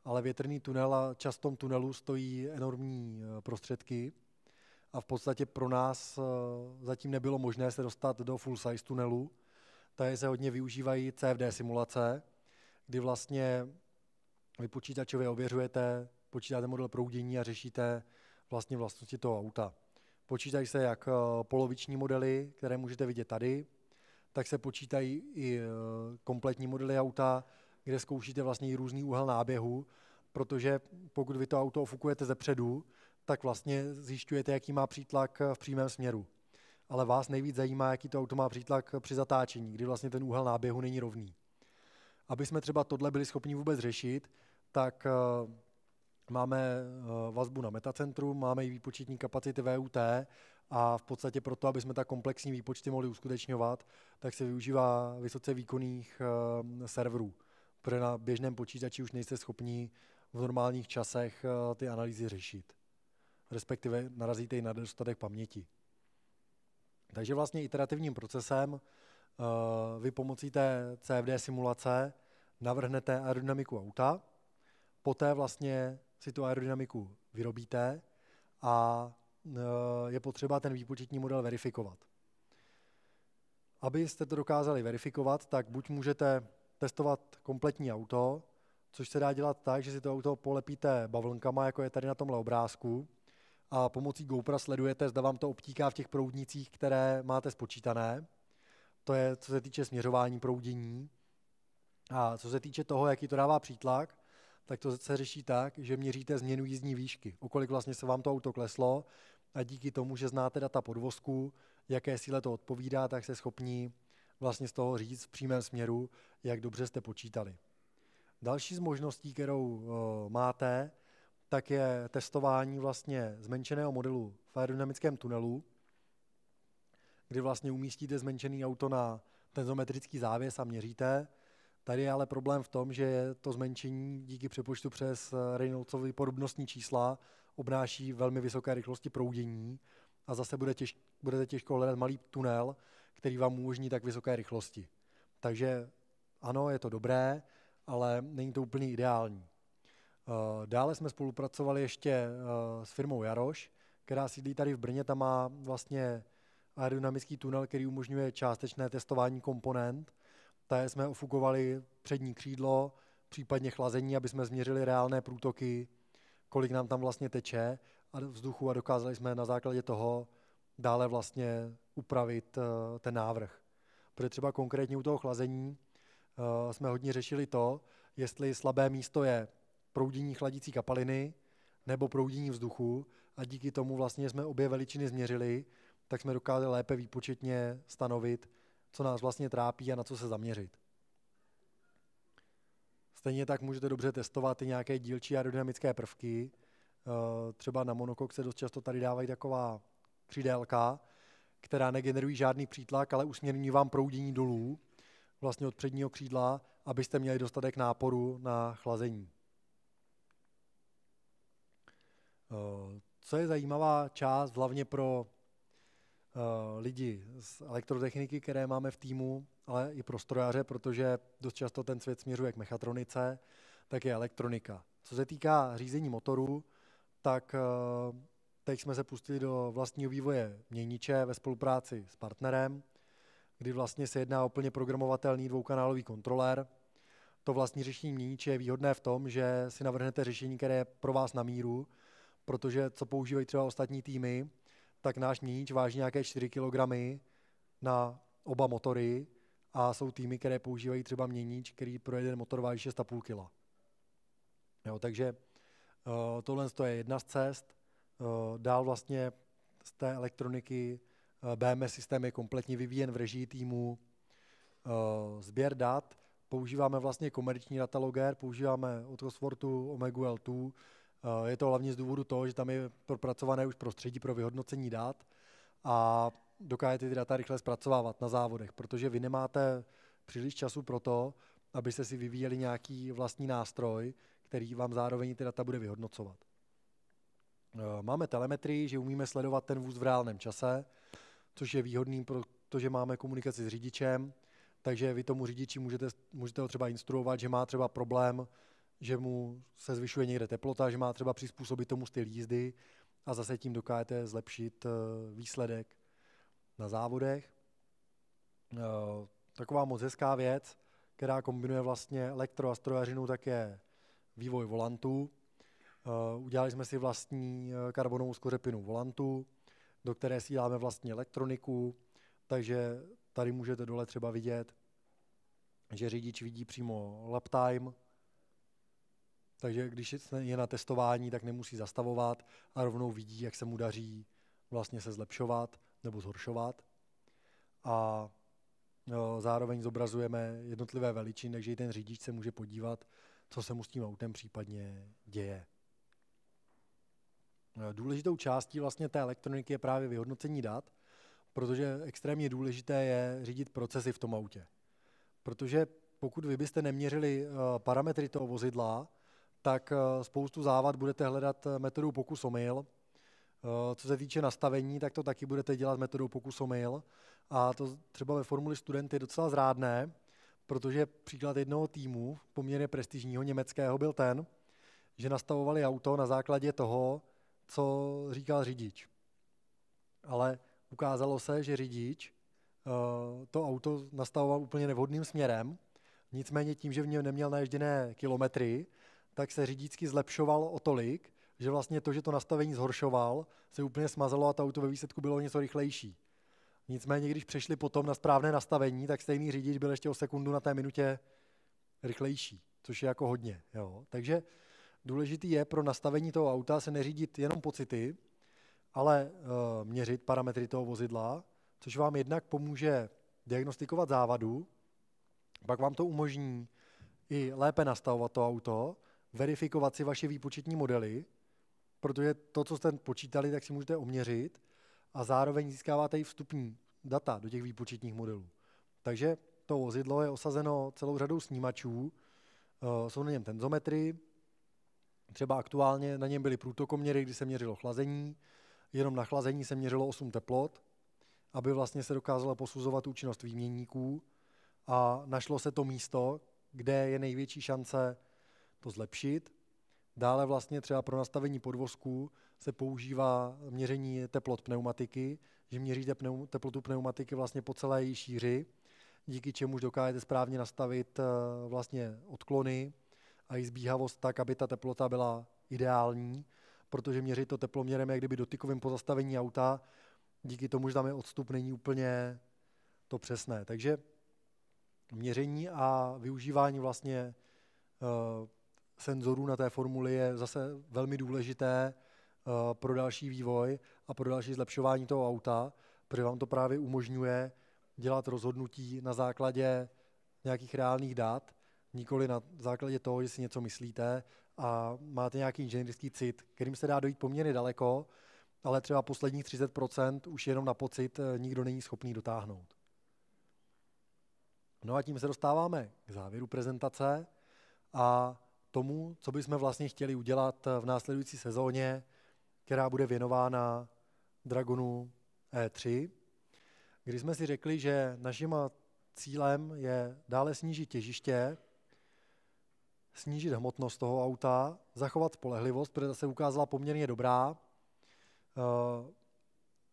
ale větrný tunel a čas v tom tunelu stojí enormní prostředky a v podstatě pro nás eh, zatím nebylo možné se dostat do full size tunelu. Tady se hodně využívají CFD simulace, kdy vlastně vy počítačově ověřujete, počítáte model proudění a řešíte vlastně vlastnosti toho auta. Počítají se jak eh, poloviční modely, které můžete vidět tady, tak se počítají i eh, kompletní modely auta, kde zkoušíte vlastně i různý úhel náběhu, protože pokud vy to auto ofukujete ze předu, tak vlastně zjišťujete, jaký má přítlak eh, v přímém směru. Ale vás nejvíc zajímá, jaký to auto má přítlak eh, při zatáčení, kdy vlastně ten úhel náběhu není rovný. Aby jsme třeba tohle byli schopni vůbec řešit, tak eh, máme vazbu na metacentrum, máme i výpočetní kapacity VUT a v podstatě proto, aby jsme ta komplexní výpočty mohli uskutečňovat, tak se využívá vysoce výkonných serverů, protože na běžném počítači už nejste schopni v normálních časech ty analýzy řešit respektive narazíte i na nedostatek paměti. Takže vlastně iterativním procesem eh, vy pomocí té CFD simulace navrhnete aerodynamiku auta, poté vlastně si tu aerodynamiku vyrobíte a eh, je potřeba ten výpočetní model verifikovat. Abyste to dokázali verifikovat, tak buď můžete testovat kompletní auto, což se dá dělat tak, že si to auto polepíte bavlnkama, jako je tady na tomhle obrázku, a pomocí GoPro sledujete, zda vám to obtíká v těch proudnicích, které máte spočítané. To je, co se týče směřování proudění. A co se týče toho, jaký to dává přítlak, tak to se řeší tak, že měříte změnu jízdní výšky, okolik vlastně se vám to auto kleslo a díky tomu, že znáte data podvozku, jaké síle to odpovídá, tak se schopni vlastně z toho říct v přímém směru, jak dobře jste počítali. Další z možností, kterou eh, máte, tak je testování vlastně zmenšeného modelu v aerodynamickém tunelu, kdy vlastně umístíte zmenšený auto na tenzometrický závěs a měříte. Tady je ale problém v tom, že to zmenšení díky přepočtu přes Reynoldsovy podobnostní čísla obnáší velmi vysoké rychlosti proudění a zase bude těž, budete těžko hledat malý tunel, který vám umožní tak vysoké rychlosti. Takže ano, je to dobré, ale není to úplně ideální. Eh, dále jsme spolupracovali ještě eh, s firmou Jaroš, která sídlí tady v Brně, tam má vlastně aerodynamický tunel, který umožňuje částečné testování komponent. Tady jsme ofukovali přední křídlo, případně chlazení, aby jsme změřili reálné průtoky, kolik nám tam vlastně teče a vzduchu a dokázali jsme na základě toho dále vlastně upravit eh, ten návrh. Protože třeba konkrétně u toho chlazení jsme hodně řešili to, jestli slabé místo je proudění chladící kapaliny nebo proudění vzduchu a díky tomu vlastně jsme obě veličiny změřili, tak jsme dokázali lépe výpočetně stanovit, co nás vlastně trápí a na co se zaměřit. Stejně tak můžete dobře testovat i nějaké dílčí aerodynamické prvky. E, třeba na monokok se dost často tady dávají taková křidélka, která negenerují žádný přítlak, ale usměrní vám proudění dolů, vlastně od předního křídla, abyste měli dostatek náporu na chlazení. Eh, co je zajímavá část, hlavně pro eh, lidi z elektrotechniky, které máme v týmu, ale i pro strojaře, protože dost často ten svět směřuje k mechatronice, tak je elektronika. Co se týká řízení motorů, tak eh, teď jsme se pustili do vlastního vývoje měniče ve spolupráci s partnerem, kdy vlastně se jedná o plně programovatelný dvoukanálový kontroler. To vlastní řešení měniče je výhodné v tom, že si navrhnete řešení, které je pro vás na míru, protože co používají třeba ostatní týmy, tak náš míč váží nějaké 4 kg na oba motory a jsou týmy, které používají třeba měníč, který pro jeden motor váží 6,5 kg. Jo, takže uh, tohle je jedna z cest. Uh, dál vlastně z té elektroniky uh, eh, BMS systém je kompletně vyvíjen v režii týmu. Uh, sběr dat, používáme vlastně komerční dataloger, používáme od Cosworthu Omega L2, Eh, je to hlavně z důvodu toho, že tam je propracované už prostředí pro vyhodnocení dat a dokáže ty data rychle zpracovávat na závodech, protože vy nemáte příliš času pro to, abyste si vyvíjeli nějaký vlastní nástroj, který vám zároveň ty data bude vyhodnocovat. Eh, máme telemetrii, že umíme sledovat ten vůz v reálném čase, což je výhodný, protože máme komunikaci s řidičem, takže vy tomu řidiči můžete, můžete ho třeba instruovat, že má třeba problém že mu se zvyšuje někde teplota, že má třeba přizpůsobit tomu styl jízdy a zase tím dokážete zlepšit eh, výsledek na závodech. Eh, taková moc hezká věc, která kombinuje vlastně elektro a strojařinu, tak je vývoj volantů. Eh, udělali jsme si vlastní karbonovou skořepinu volantů, do které si děláme vlastní elektroniku, takže tady můžete dole třeba vidět, že řidič vidí přímo lap time, takže když je na testování, tak nemusí zastavovat a rovnou vidí, jak se mu daří vlastně se zlepšovat nebo zhoršovat. A e, zároveň zobrazujeme jednotlivé veličiny, takže i ten řidič se může podívat, co se mu s tím autem případně děje. E, důležitou částí vlastně té elektroniky je právě vyhodnocení dat, protože extrémně důležité je řídit procesy v tom autě. Protože pokud vy byste neměřili e, parametry toho vozidla, tak eh, spoustu závad budete hledat eh, metodou pokus omyl. Eh, co se týče nastavení, tak to taky budete dělat metodou pokus omyl. A to třeba ve formuli studenty je docela zrádné, protože příklad jednoho týmu, poměrně prestižního německého, byl ten, že nastavovali auto na základě toho, co říkal řidič. Ale ukázalo se, že řidič to auto nastavoval úplně nevhodným směrem, nicméně tím, že v něm neměl naježděné kilometry, tak se řidičsky zlepšoval o tolik, že vlastně to, že to nastavení zhoršoval, se úplně smazalo a to auto ve výsledku bylo něco rychlejší. Nicméně, když přešli potom na správné nastavení, tak stejný řidič byl ještě o sekundu na té minutě rychlejší, což je jako hodně. Jo. Takže důležitý je pro nastavení toho auta se neřídit jenom pocity, ale e, měřit parametry toho vozidla, což vám jednak pomůže diagnostikovat závadu, pak vám to umožní i lépe nastavovat to auto verifikovat si vaše výpočetní modely, protože to, co jste počítali, tak si můžete oměřit a zároveň získáváte i vstupní data do těch výpočetních modelů. Takže to vozidlo je osazeno celou řadou snímačů, eh, jsou na něm tenzometry, třeba aktuálně na něm byly průtokoměry, kdy se měřilo chlazení, jenom na chlazení se měřilo 8 teplot, aby vlastně se dokázala posuzovat účinnost výměníků a našlo se to místo, kde je největší šance to zlepšit. Dále vlastně třeba pro nastavení podvozku se používá měření teplot pneumatiky, že měříte pneum, teplotu pneumatiky vlastně po celé její šíři, díky čemuž dokážete správně nastavit eh, vlastně odklony a i zbíhavost tak, aby ta teplota byla ideální, protože měřit to teploměrem jak kdyby dotykovým pozastavení auta, díky tomu, že tam je odstup, není úplně to přesné. Takže měření a využívání vlastně eh, senzorů na té formuli je zase velmi důležité eh, pro další vývoj a pro další zlepšování toho auta, protože vám to právě umožňuje dělat rozhodnutí na základě nějakých reálných dat, nikoli na základě toho, že si něco myslíte a máte nějaký inženýrský cit, kterým se dá dojít poměrně daleko, ale třeba posledních 30% už jenom na pocit eh, nikdo není schopný dotáhnout. No a tím se dostáváme k závěru prezentace a tomu, co bychom vlastně chtěli udělat eh, v následující sezóně, která bude věnována Dragonu E3, kdy jsme si řekli, že naším cílem je dále snížit těžiště, snížit hmotnost toho auta, zachovat spolehlivost, protože se ukázala poměrně dobrá, eh,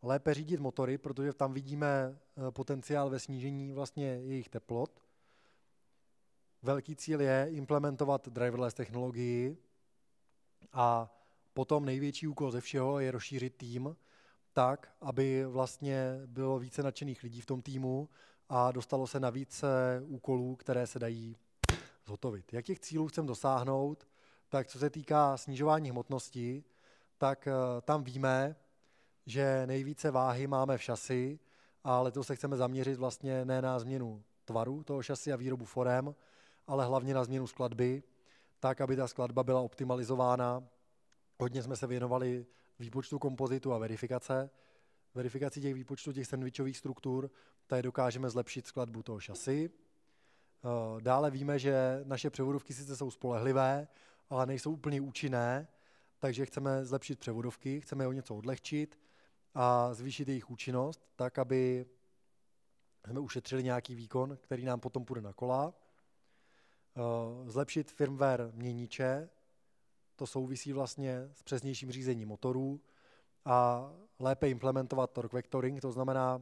lépe řídit motory, protože tam vidíme eh, potenciál ve snížení vlastně jejich teplot velký cíl je implementovat driverless technologii a potom největší úkol ze všeho je rozšířit tým tak, aby vlastně bylo více nadšených lidí v tom týmu a dostalo se na více úkolů, které se dají zhotovit. Jak těch cílů chcem dosáhnout, tak co se týká snižování hmotnosti, tak eh, tam víme, že nejvíce váhy máme v šasi ale to se chceme zaměřit vlastně ne na změnu tvaru toho šasy a výrobu forem, ale hlavně na změnu skladby, tak, aby ta skladba byla optimalizována. Hodně jsme se věnovali výpočtu kompozitu a verifikace. Verifikaci těch výpočtů těch sandvičových struktur, tady dokážeme zlepšit skladbu toho šasy. Eh, dále víme, že naše převodovky sice jsou spolehlivé, ale nejsou úplně účinné, takže chceme zlepšit převodovky, chceme je o něco odlehčit a zvýšit jejich účinnost, tak, aby jsme ušetřili nějaký výkon, který nám potom půjde na kola. Eh, zlepšit firmware měniče, to souvisí vlastně s přesnějším řízením motorů a lépe implementovat torque vectoring, to znamená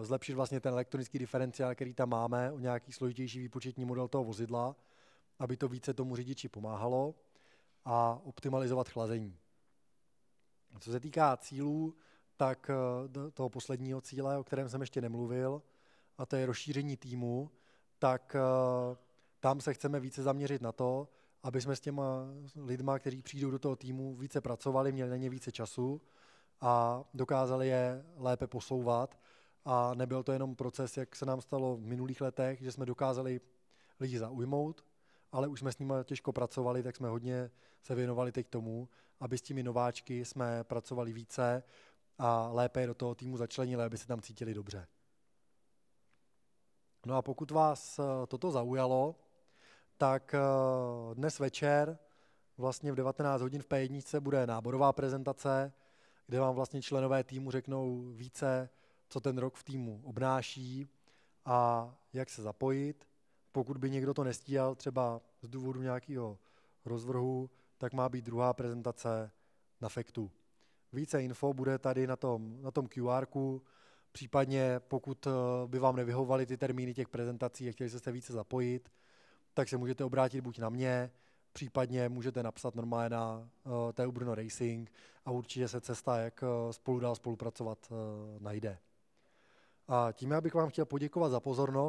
eh, zlepšit vlastně ten elektronický diferenciál, který tam máme, o nějaký složitější výpočetní model toho vozidla, aby to více tomu řidiči pomáhalo a optimalizovat chlazení. Co se týká cílů, tak eh, toho posledního cíle, o kterém jsem ještě nemluvil, a to je rozšíření týmu, tak tam se chceme více zaměřit na to, aby jsme s těma lidma, kteří přijdou do toho týmu, více pracovali, měli na ně více času a dokázali je lépe posouvat. A nebyl to jenom proces, jak se nám stalo v minulých letech, že jsme dokázali lidi zaujmout, ale už jsme s nimi těžko pracovali, tak jsme hodně se věnovali teď tomu, aby s těmi nováčky jsme pracovali více a lépe do toho týmu začlenili, aby se tam cítili dobře. No a pokud vás eh, toto zaujalo, tak eh, dnes večer vlastně v 19 hodin v P1 bude náborová prezentace, kde vám vlastně členové týmu řeknou více, co ten rok v týmu obnáší a jak se zapojit. Pokud by někdo to nestíhal třeba z důvodu nějakého rozvrhu, tak má být druhá prezentace na Fektu. Více info bude tady na tom, na tom QR, případně pokud eh, by vám nevyhovaly ty termíny těch prezentací a chtěli jste se více zapojit, tak se můžete obrátit buď na mě, případně můžete napsat normálně na uh, eh, TU Brno Racing a určitě se cesta, jak eh, spolu dál spolupracovat, uh, najde. A tím já bych vám chtěl poděkovat za pozornost.